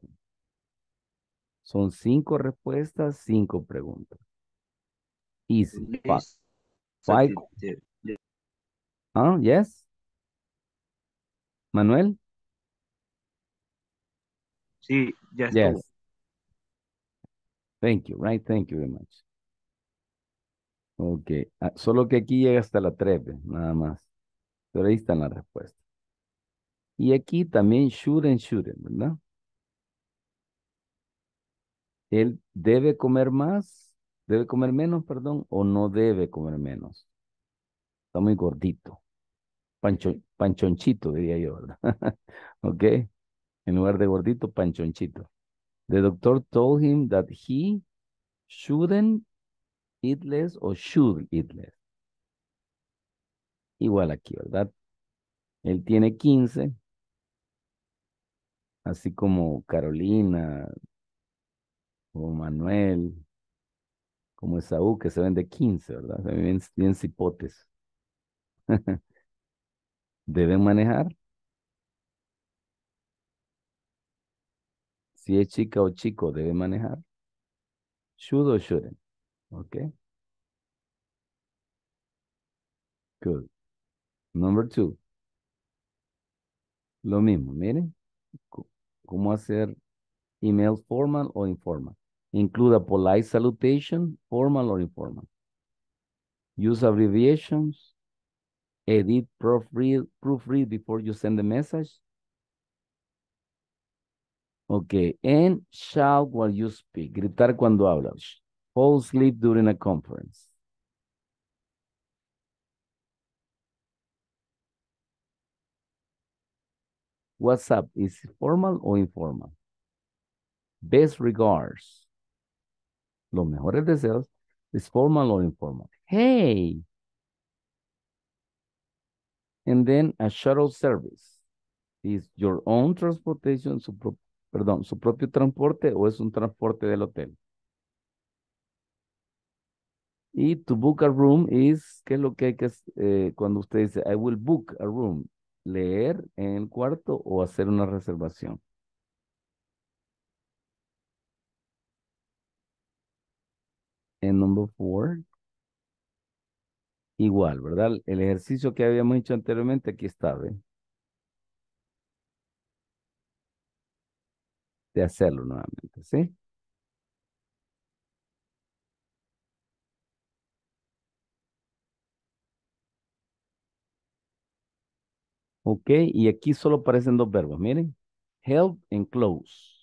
Son cinco respuestas, cinco preguntas. Easy. five, ¿Ah? yes. Manuel? Sí, ya Yes. Thank you, right? Thank you very much. Ok, ah, solo que aquí llega hasta la 3, nada más. Pero ahí está la respuesta. Y aquí también should and shouldn't, ¿verdad? Él debe comer más, debe comer menos, perdón, o no debe comer menos. Está muy gordito panchonchito, diría yo, ¿verdad? ¿Ok? En lugar de gordito, panchonchito. The doctor told him that he shouldn't eat less or should eat less. Igual aquí, ¿verdad? Él tiene 15, así como Carolina, o Manuel, como Esaú, que se ven de 15, ¿verdad? Se ven bien cipotes. ¿Deben manejar. Si es chica o chico, debe manejar. Should or shouldn't. Ok. Good. Number two. Lo mismo, miren. Cómo hacer email formal o informal. Include a polite salutation, formal or informal. Use abbreviations, edit, proofread, proofread before you send the message. Okay, and shout while you speak. Gritar cuando hablas. Fall asleep during a conference. What's up? Is formal or informal? Best regards. Los mejores deseos. Is formal or informal. Hey, And then a shuttle service. Is your own transportation, su, perdón, su propio transporte o es un transporte del hotel? Y to book a room is, ¿qué es lo que hay que eh, cuando usted dice, I will book a room? ¿Leer en el cuarto o hacer una reservación? And number four igual, ¿verdad? El ejercicio que habíamos hecho anteriormente aquí está, ¿ve? De hacerlo nuevamente, ¿sí? Ok, y aquí solo aparecen dos verbos, miren. Help and close.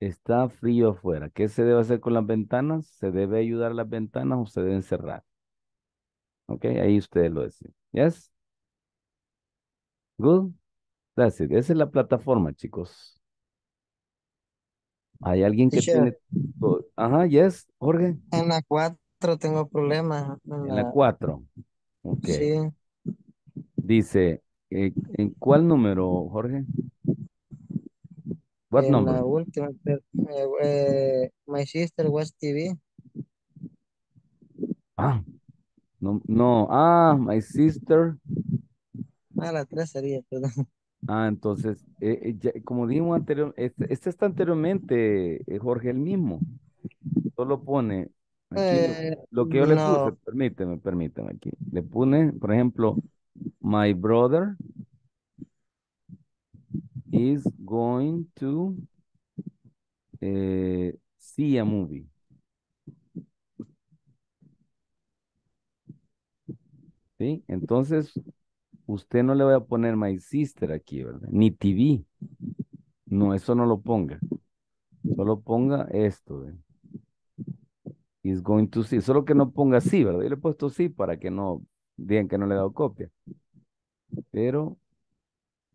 Está frío afuera. ¿Qué se debe hacer con las ventanas? ¿Se debe ayudar a las ventanas o se deben cerrar? Ok, ahí ustedes lo deciden. ¿Yes? Good. That's it. Esa es la plataforma, chicos. Hay alguien que tiene... Ajá, yes, Jorge. En la cuatro tengo problemas. En la cuatro. Okay. Dice, eh, ¿en cuál número, Jorge? What La última, eh, eh, my sister was TV. Ah, no, no, ah, my sister. Ah, la tres sería, perdón. Ah, entonces, eh, como dijimos anteriormente, este, está anteriormente, Jorge, el mismo. Solo pone lo, que yo le puse, permíteme, permíteme aquí. Le pone, por ejemplo, my brother is going to eh, see a movie. ¿Sí? Entonces, usted no le va a poner my sister aquí, ¿verdad? Ni TV. No, eso no lo ponga. Solo ponga esto. Is going to see. Solo que no ponga sí, ¿verdad? Yo le he puesto sí para que no digan que no le he dado copia. Pero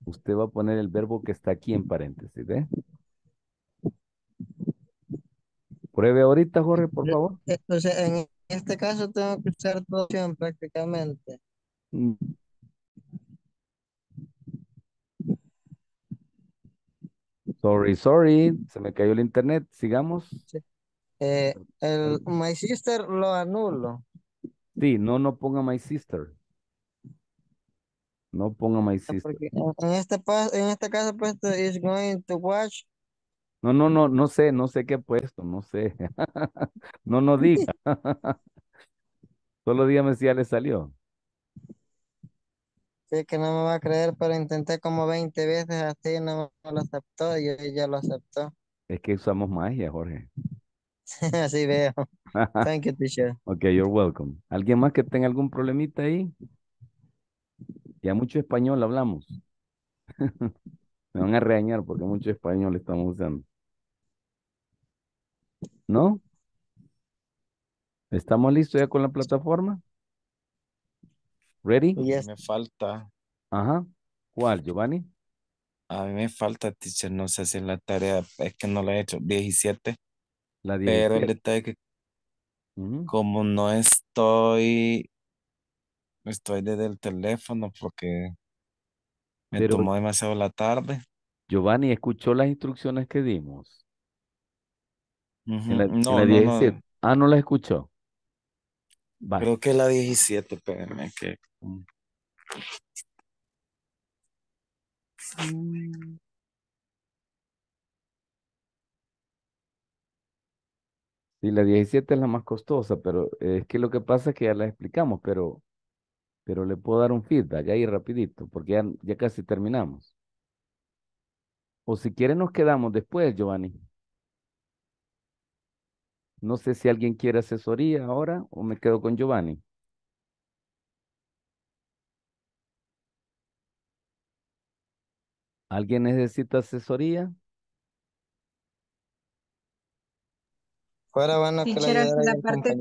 usted va a poner el verbo que está aquí en paréntesis, ¿ve? Pruebe ahorita, Jorge, por favor. Entonces, en este caso tengo que usar opción prácticamente. Sorry, sorry, se me cayó el internet. Sigamos. Eh, el My Sister lo anulo. Sí, no, no ponga My Sister. No ponga my ah, en este, en caso he puesto is going to watch. No, no, no, no sé, no sé qué he puesto, no sé. no, no diga. Solo dígame si ya le salió. Sé que no me va a creer, pero intenté como 20 veces así, no lo aceptó y ella lo aceptó. Es que usamos magia, Jorge. así veo. Thank you, teacher. Ok, you're welcome. ¿Alguien más que tenga algún problemita ahí? Ya mucho español hablamos. Me van a regañar porque mucho español estamos usando. ¿No? ¿Estamos listos ya con la plataforma? ¿Ready? Me falta. Ajá. ¿Cuál, Giovanni? A mí me falta, teacher. No sé si es la tarea, es que no la he hecho. 17. La Pero el detalle que como no estoy Estoy pues, desde el teléfono porque me tomó demasiado la tarde. Giovanni escuchó las instrucciones que dimos. No, la no, Ah, no las escuchó. Creo que la 17, espérenme que... Mm. Mm. Sí, la 17 es la más costosa, pero es que lo que pasa es que ya la explicamos, pero pero le puedo dar un feedback ahí rapidito, porque ya, casi terminamos. O si quiere nos quedamos después, Giovanni. No sé si alguien quiere asesoría ahora o me quedo con Giovanni. ¿Alguien necesita asesoría? Fuera van a parte...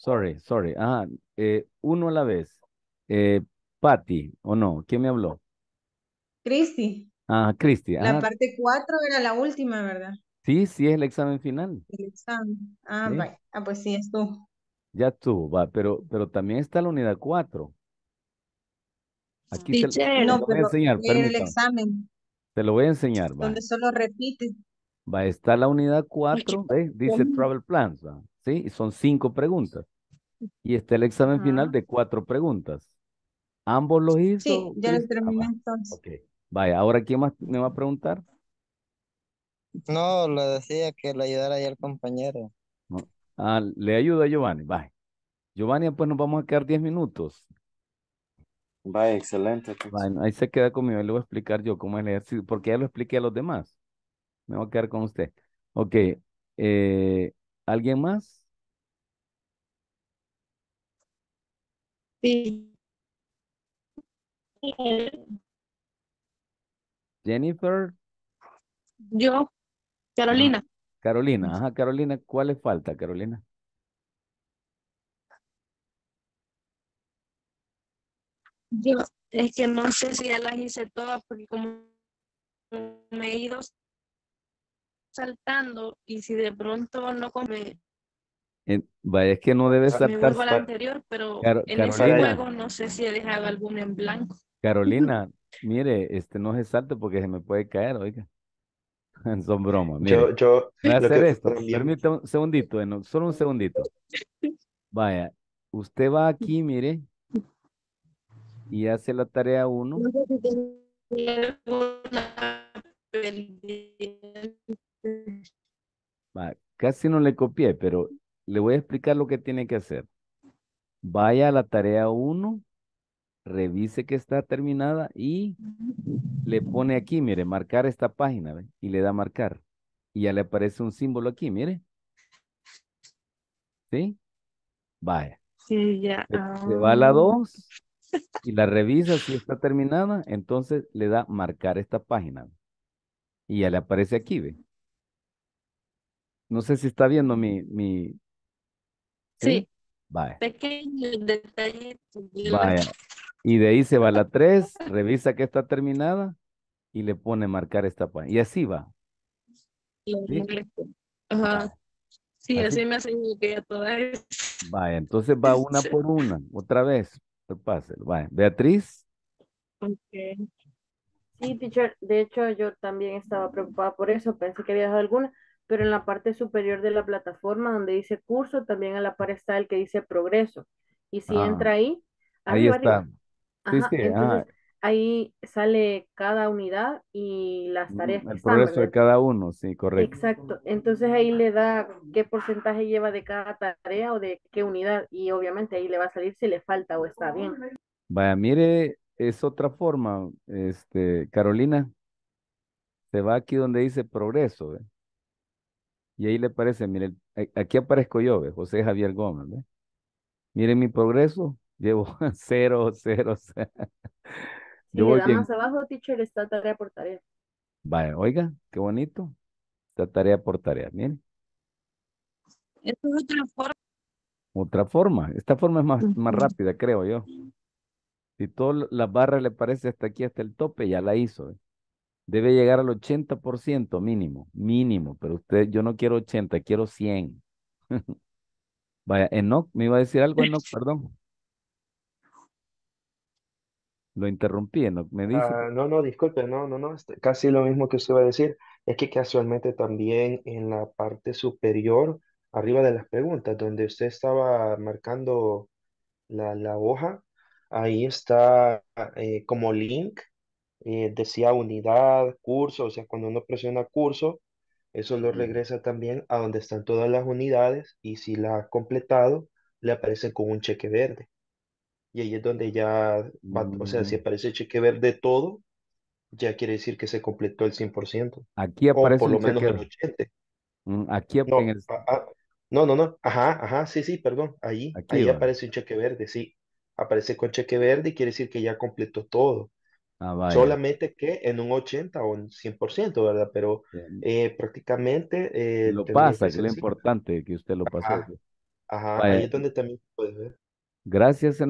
Sorry, sorry. Ah, eh, uno a la vez. Eh, Patty, ¿o no? ¿Quién me habló? Cristi. Ah, Cristi. La ah. parte cuatro era la última, ¿verdad? Sí, sí, es el examen final. El examen. Ah, ah pues sí, es tú. Ya tú, va, pero, pero también está la unidad cuatro. Aquí se, no, lo voy a el examen. Te lo voy a enseñar, va. Donde solo repite. Va, está la unidad cuatro, ¿eh? dice Travel Plans, va. ¿sí? Y son cinco preguntas. Y está el examen final ah. de cuatro preguntas. ¿Ambos los hizo? Sí, ya los ah, terminé entonces. Ok, vaya, ahora ¿quién más me va a preguntar? No, le decía que le ayudara ya al compañero. Ah, le ayuda a Giovanni, vaya. Giovanni, pues nos vamos a quedar diez minutos. Vaya, excelente. Pues. ahí se queda conmigo, le voy a explicar yo cómo es el ejercicio, porque ya lo expliqué a los demás. Me voy a quedar con usted. Ok, eh, ¿Alguien más? Jennifer. Yo. Carolina. Ah, Carolina, ajá, Carolina, ¿cuál le falta, Carolina? Yo, es que no sé si ya las hice todas porque como me he ido saltando y si de pronto no come. vaya, es que no debe saltar. anterior, pero en Carolina. ese juego no sé si he dejado alguno en blanco. Carolina, mire, este no se salte porque se me puede caer, oiga. Son bromas. Yo, yo. hacer esto. Permítame un segundito, solo un segundito. Vaya, usted va aquí, mire, y hace la tarea uno. Casi no le copié, pero le voy a explicar lo que tiene que hacer. Vaya a la tarea 1, revise que está terminada y le pone aquí, mire, marcar esta página, y le da marcar. Y ya le aparece un símbolo aquí, mire. ¿Sí? Vaya. Sí, ya. Se, va a la 2 ah. y la revisa si está terminada, entonces le da marcar esta página. Y ya le aparece aquí, ¿ve? No sé si está viendo mi... mi... Sí. Vaya. Pequeño detalle. Vaya. Y de ahí se va la 3, revisa que está terminada y le pone marcar esta Y así va. Sí, así. me Vaya, entonces va una por una, otra vez. Vaya. Beatriz. Ok. Sí, teacher. De hecho, yo también estaba preocupada por eso. Pensé que había dejado alguna pero en la parte superior de la plataforma donde dice curso, también a la par está el que dice progreso. Y si ah. entra ahí, ahí está. Ah. Ahí sale cada unidad y las mm, tareas. El progreso de cada uno, sí, correcto. Exacto. Entonces ahí le da qué porcentaje lleva de cada tarea o de qué unidad y obviamente ahí le va a salir si le falta o está bien. Vaya, mire, es otra forma, este, Carolina. Se va aquí donde dice progreso. ¿eh? Y ahí le parece miren, aquí aparezco yo, José Javier Gómez, Miren mi progreso, llevo cero, cero, cero. Si yo más abajo, teacher, está tarea por tarea. Vale, oiga, qué bonito. esta tarea por tarea, miren. Esta es otra forma. Otra forma. Esta forma es más, más rápida, creo yo. Si todas las barras le parece hasta aquí, hasta el tope, ya la hizo. ¿eh? debe llegar al 80% mínimo, mínimo, pero usted, yo no quiero 80, quiero 100. Vaya, Enoch, me iba a decir algo, Enoch, perdón. Lo interrumpí, Enoch, me dice. Ah, no, no, disculpe, no, no, no, este, casi lo mismo que usted va a decir, es que casualmente también en la parte superior, arriba de las preguntas, donde usted estaba marcando la, la hoja, ahí está eh, como link eh, decía unidad, curso, o sea, cuando uno presiona curso, eso lo regresa también a donde están todas las unidades y si la ha completado, le aparece con un cheque verde. Y ahí es donde ya o sea, si mm. aparece cheque verde todo, ya quiere decir que se completó el 100%. Aquí aparece por el lo menos cheque. el 80. aquí no, el... no, no, no, ajá, ajá, sí, sí, perdón, ahí, ahí aparece un cheque verde, sí, aparece con cheque verde y quiere decir que ya completó todo. Ah, Solamente que en un 80 o un 100%, ¿verdad? Pero eh, prácticamente... Eh, lo pasa, que es lo importante que usted lo pase. Ajá, ahí es donde también puedes ver. Gracias,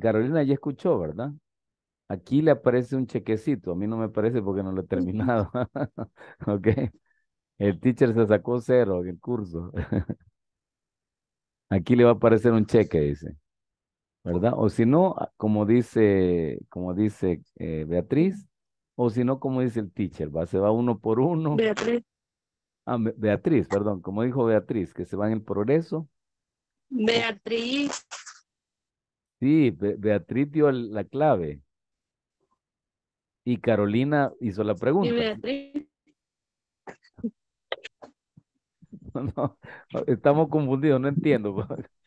Carolina ya escuchó, ¿verdad? Aquí le aparece un chequecito, a mí no me parece porque no lo he terminado. ok. El teacher se sacó cero en el curso. Aquí le va a aparecer un cheque, dice. ¿verdad? O si no, ah, como dice, como dice eh, Beatriz, o si no, como dice el teacher, va, se va uno por uno. Beatriz. Ah, Beatriz, perdón, como dijo Beatriz, que se va en el progreso. Beatriz. Sí, Beatriz dio la clave. Y Carolina hizo la pregunta. ¿Y Beatriz? No, no, estamos confundidos, no entiendo.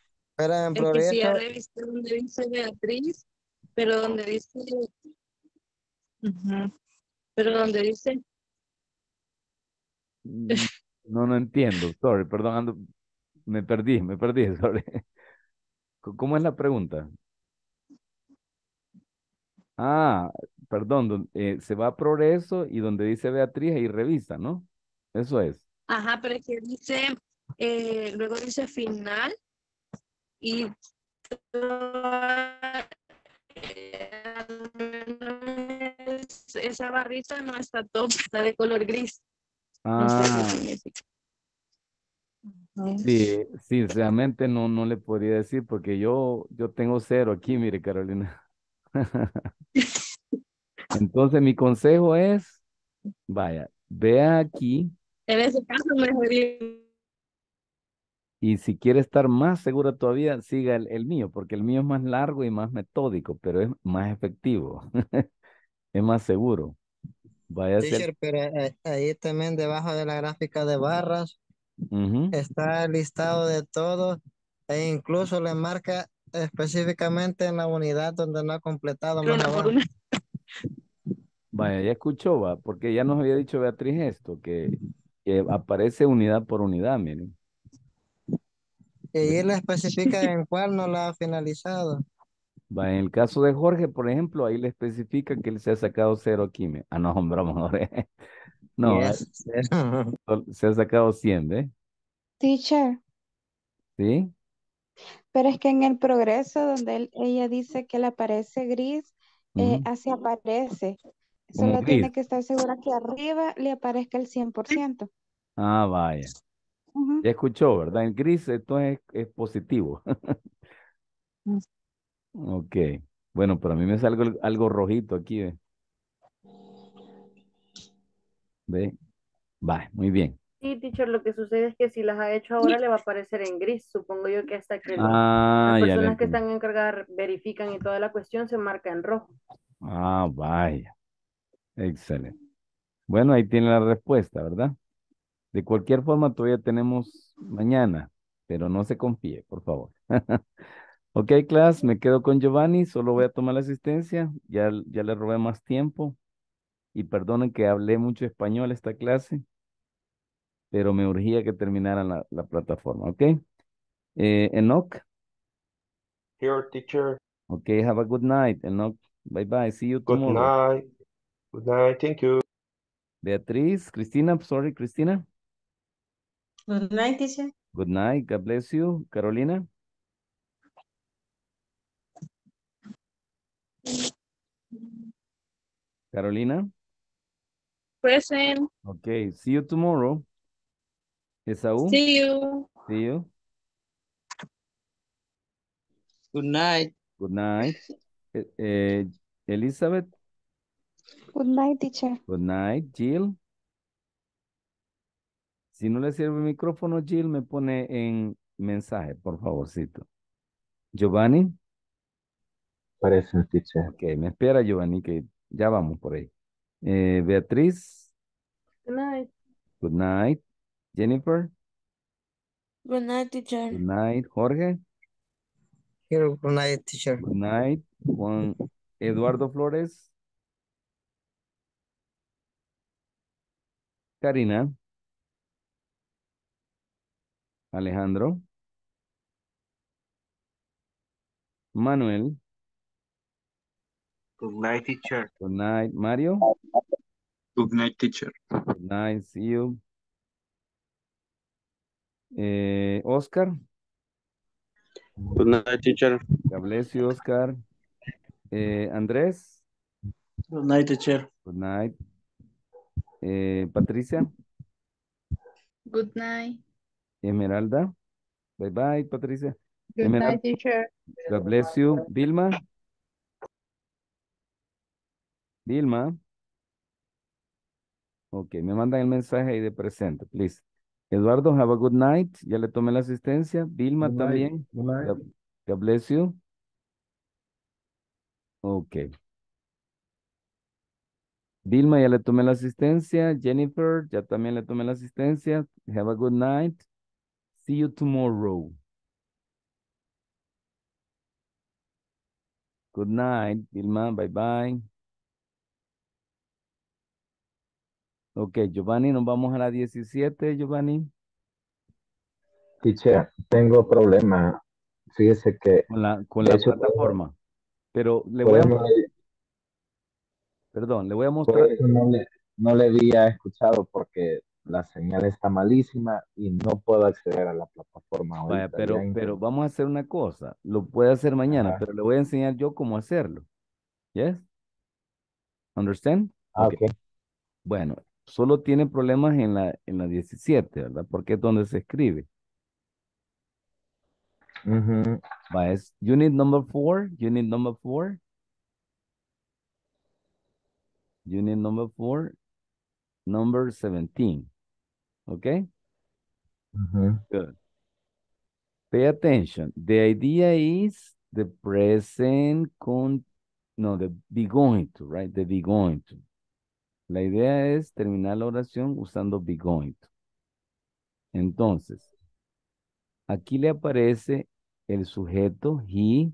Era en progreso. sí, a donde dice Beatriz, pero donde dice. Pero donde dice. Mm, no, no entiendo. Sorry, perdón, me perdí, me perdí. Sorry. ¿Cómo es la pregunta? Ah, perdón, eh, se va a progreso y donde dice Beatriz y revista ¿no? Eso es. Ajá, pero es que dice, eh, luego dice final y esa barrita no está top, está de color gris. Ah. Sí, sinceramente no, no le podría decir porque yo, yo tengo cero aquí, mire Carolina. Entonces mi consejo es, vaya, vea aquí. En ese caso mejor y si quiere estar más segura todavía, siga el, mío, porque el mío es más largo y más metódico, pero es más efectivo, es más seguro. Vaya Pero eh, ahí también debajo de la gráfica de barras está listado de todo e incluso le marca específicamente en la unidad donde no ha completado. la. una... Vaya, ya escuchó, va, porque ya nos había dicho Beatriz esto, que aparece unidad por unidad, miren. Y él la especifica en cuál no la ha finalizado. Va, en el caso de Jorge, por ejemplo, ahí le especifica que él se ha sacado cero quime, Ah, no, hombre, ver. Eh. No, se ha sacado 100, ¿ve? Teacher. ¿Sí? Pero es que en el progreso donde ella dice que le aparece gris, eh, así aparece. Solo tiene que estar segura que arriba le aparezca el 100%. Ah, vaya. Ya escuchó, ¿verdad? En gris esto es, positivo. Mm. ok. Bueno, pero a mí me sale algo, rojito aquí. ¿Ve? Va, muy bien. Sí, teacher, lo que sucede es que si las ha hecho ahora le va a aparecer en gris. Supongo yo que hasta que las ah, personas que están encargadas verifican y toda la cuestión se marca en rojo. Ah, vaya. Excelente. Bueno, ahí tiene la respuesta, ¿verdad? De cualquier forma, todavía tenemos mañana, pero no se confíe, por favor. ok, class, me quedo con Giovanni, solo voy a tomar la asistencia, ya, ya le robé más tiempo y perdonen que hablé mucho español esta clase, pero me urgía que terminara la, plataforma, ¿ok? Eh, Enoch. Here, teacher. Ok, have a good night, Enoch. Bye bye. See you tomorrow. Good night. Good night. Thank you. Beatriz, Cristina, sorry, Cristina. Good night, teacher. Good night. God bless you. Carolina. Carolina. Present. Okay. See you tomorrow. Esaú. See you. See you. Good night. Good night. Eh, Elizabeth. Good night, teacher. Good night, Jill. Si no le sirve el micrófono, Jill, me pone en mensaje, por favorcito. Giovanni. Parece un teacher. Ok, me espera Giovanni, que ya vamos por ahí. Eh, Beatriz. Good night. Good night. Jennifer. Good night, teacher. Good night, Jorge. Good night, teacher. Good night, Juan Eduardo Flores. Karina. Alejandro. Manuel. Good night, teacher. Good night, Mario. Good night, teacher. Good night, see you. Eh, Oscar. Good night, teacher. God bless Oscar. Eh, Andrés. Good night, teacher. Good night. Eh, Patricia. Good night. Esmeralda. Bye bye, Patricia. Good night, teacher. God bless you. Vilma. Vilma. Ok, me mandan el mensaje ahí de presente, please. Eduardo, have a good night. Ya le tomé la asistencia. Vilma también. God, bless you. Ok. Vilma, ya le tomé la asistencia. Jennifer, ya también le tomé la asistencia. Have a good night. See you tomorrow. Good night, Vilma. Bye bye. Ok, Giovanni, nos vamos a la 17, Giovanni. Teacher, tengo problema. Fíjese que... Con la, plataforma. Pero le voy a... perdón, le voy a mostrar... no le había escuchado porque la señal está malísima y no puedo acceder a la plataforma. Vaya, pero, pero vamos a hacer una cosa, lo puede hacer mañana, pero le voy a enseñar yo cómo hacerlo. ¿Yes? ¿Understand? Ah, bueno, solo tiene problemas en la, en la 17, ¿verdad? Porque es donde se escribe. unit number 4, unit number four? Unit number four? number 17 ok Good. Pay attention. The idea is the present con no, the be going to, right? The be going to. La idea es terminar la oración usando be going to. Entonces, aquí le aparece el sujeto he,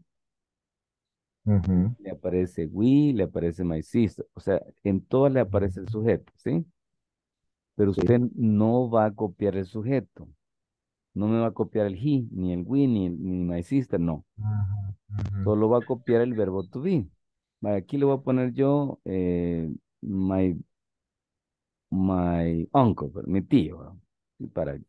le aparece we, le aparece my sister. O sea, en todas le aparece el sujeto, ¿sí? Pero usted no va a copiar el sujeto. No me va a copiar el he, ni el we, ni, my sister, no. Solo va a copiar el verbo to be. Aquí le voy a poner yo eh, my, my uncle, mi tío. Para,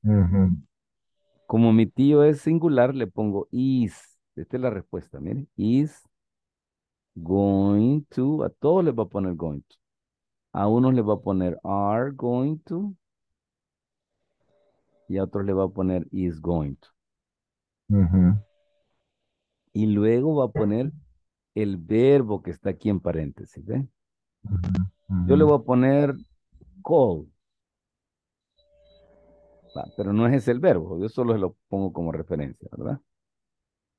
Como mi tío es singular, le pongo is. Esta es la respuesta, mire. Is going to, a todos les va a poner going to. A unos le va a poner are going to. Y a otros le va a poner is going to. Y luego va a poner el verbo que está aquí en paréntesis. Yo le voy a poner call. pero no es ese el verbo. Yo solo se lo pongo como referencia, ¿verdad?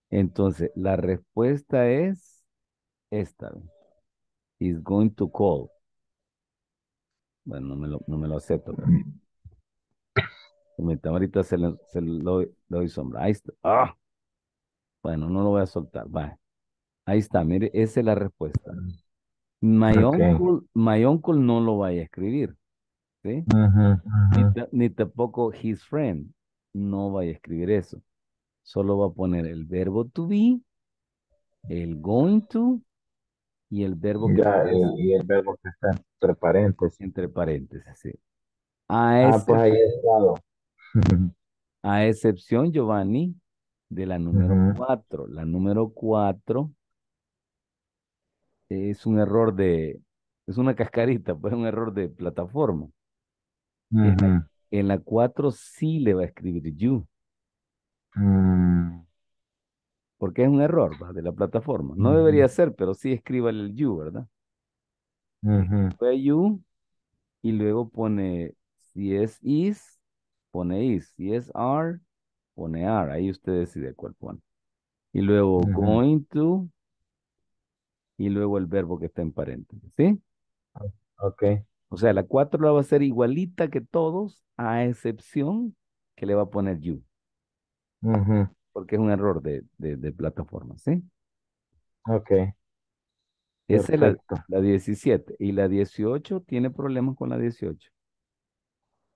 Entonces, la respuesta es esta. Is going to call. Bueno, no me lo, no me lo acepto. Pero... ahorita se, le, lo, doy sombra. Ahí está. ¡Ah! Bueno, no lo voy a soltar. va Ahí está, mire, esa es la respuesta. My, uncle, no lo vaya a escribir. ¿sí? Ni, ni, tampoco his friend. No vaya a escribir eso. Solo va a poner el verbo to be, el going to y el verbo que está, entre paréntesis. Entre paréntesis, sí. A ah, pues, ahí a excepción, Giovanni, de la número 4. La número 4 es un error de, es una cascarita, pues un error de plataforma. En la 4 sí le va a escribir you. Mm porque es un error de la plataforma. No debería ser, pero sí escriba el you, ¿verdad? you y luego pone, si es is, pone is. Si es are, pone are. Ahí usted decide cuál pone. Y luego going to y luego el verbo que está en paréntesis, ¿sí? Ah, ok. O sea, la 4 la va a ser igualita que todos, a excepción que le va a poner you porque es un error de, de, plataforma, ¿sí? Ok. Esa es la, la, 17. Y la 18 tiene problemas con la 18.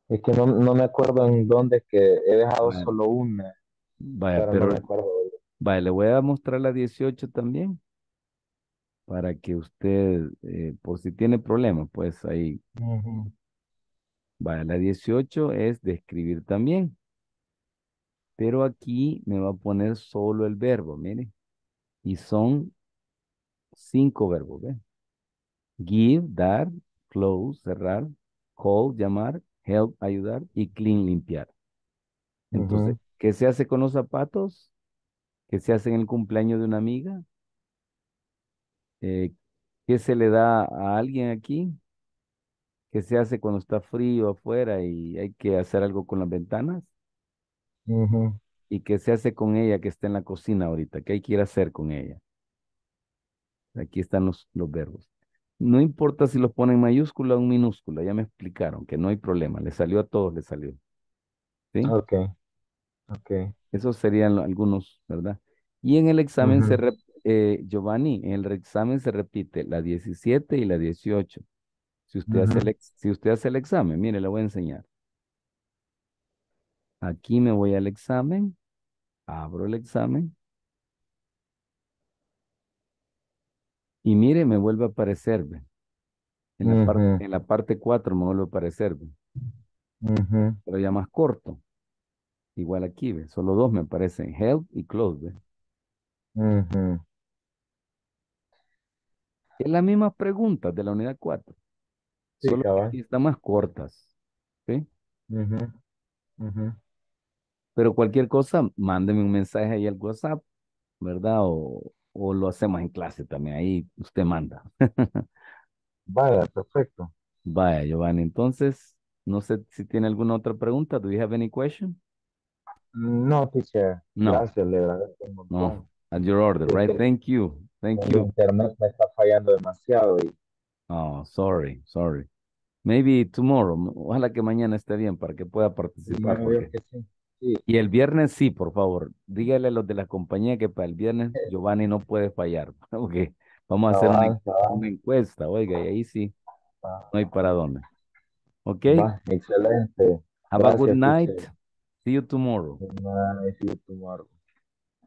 Es que no, me acuerdo en dónde que he dejado solo una. Vaya, pero, le voy a mostrar la 18 también. Para que usted, eh, por si tiene problemas, pues ahí. Vaya, la 18 es describir también. Pero aquí me va a poner solo el verbo, mire. Y son cinco verbos, ¿ve? Give, dar, close, cerrar, call, llamar, help, ayudar y clean, limpiar. Entonces, ¿qué se hace con los zapatos? ¿Qué se hace en el cumpleaños de una amiga? Eh, ¿Qué se le da a alguien aquí? ¿Qué se hace cuando está frío afuera y hay que hacer algo con las ventanas? ¿Y qué se hace con ella que está en la cocina ahorita? ¿Qué hay que hacer con ella? Aquí están los, los verbos. No importa si los ponen mayúscula o en minúscula, ya me explicaron que no hay problema, le salió a todos, le salió. ¿Sí? Ok. Ok. Esos serían algunos, ¿verdad? Y en el examen se eh, Giovanni, en el examen se repite la 17 y la 18. Si usted, hace el, si usted hace el examen, mire, le voy a enseñar. Aquí me voy al examen. Abro el examen. Y mire, me vuelve a aparecer. En, la parte, en la parte 4 me vuelve a aparecer. Pero ya más corto. Igual aquí, solo dos me aparecen. Health y close. Es la misma pregunta de la unidad 4. solo que están más cortas. ¿sí? Pero cualquier cosa, mándeme un mensaje ahí al WhatsApp, ¿verdad? O, o lo hacemos en clase también, ahí usted manda. Vaya, perfecto. Vaya, Giovanni, entonces, no sé si tiene alguna otra pregunta. ¿Do you have any question? No, teacher. No. Gracias, le No. At your order, right? Este, Thank you. Thank you. internet me está fallando demasiado. Oh, sorry, sorry. Maybe tomorrow. Ojalá que mañana esté bien para que pueda participar. sí. Y el viernes sí, por favor. Dígale a los de la compañía que para el viernes eh. Giovanni no puede fallar. Okay. vamos a hacer una, encuesta, oiga, y ahí sí. Ah. No hay para dónde. ¿Ok? excelente. Have a good night. See you tomorrow. Good night. See you tomorrow.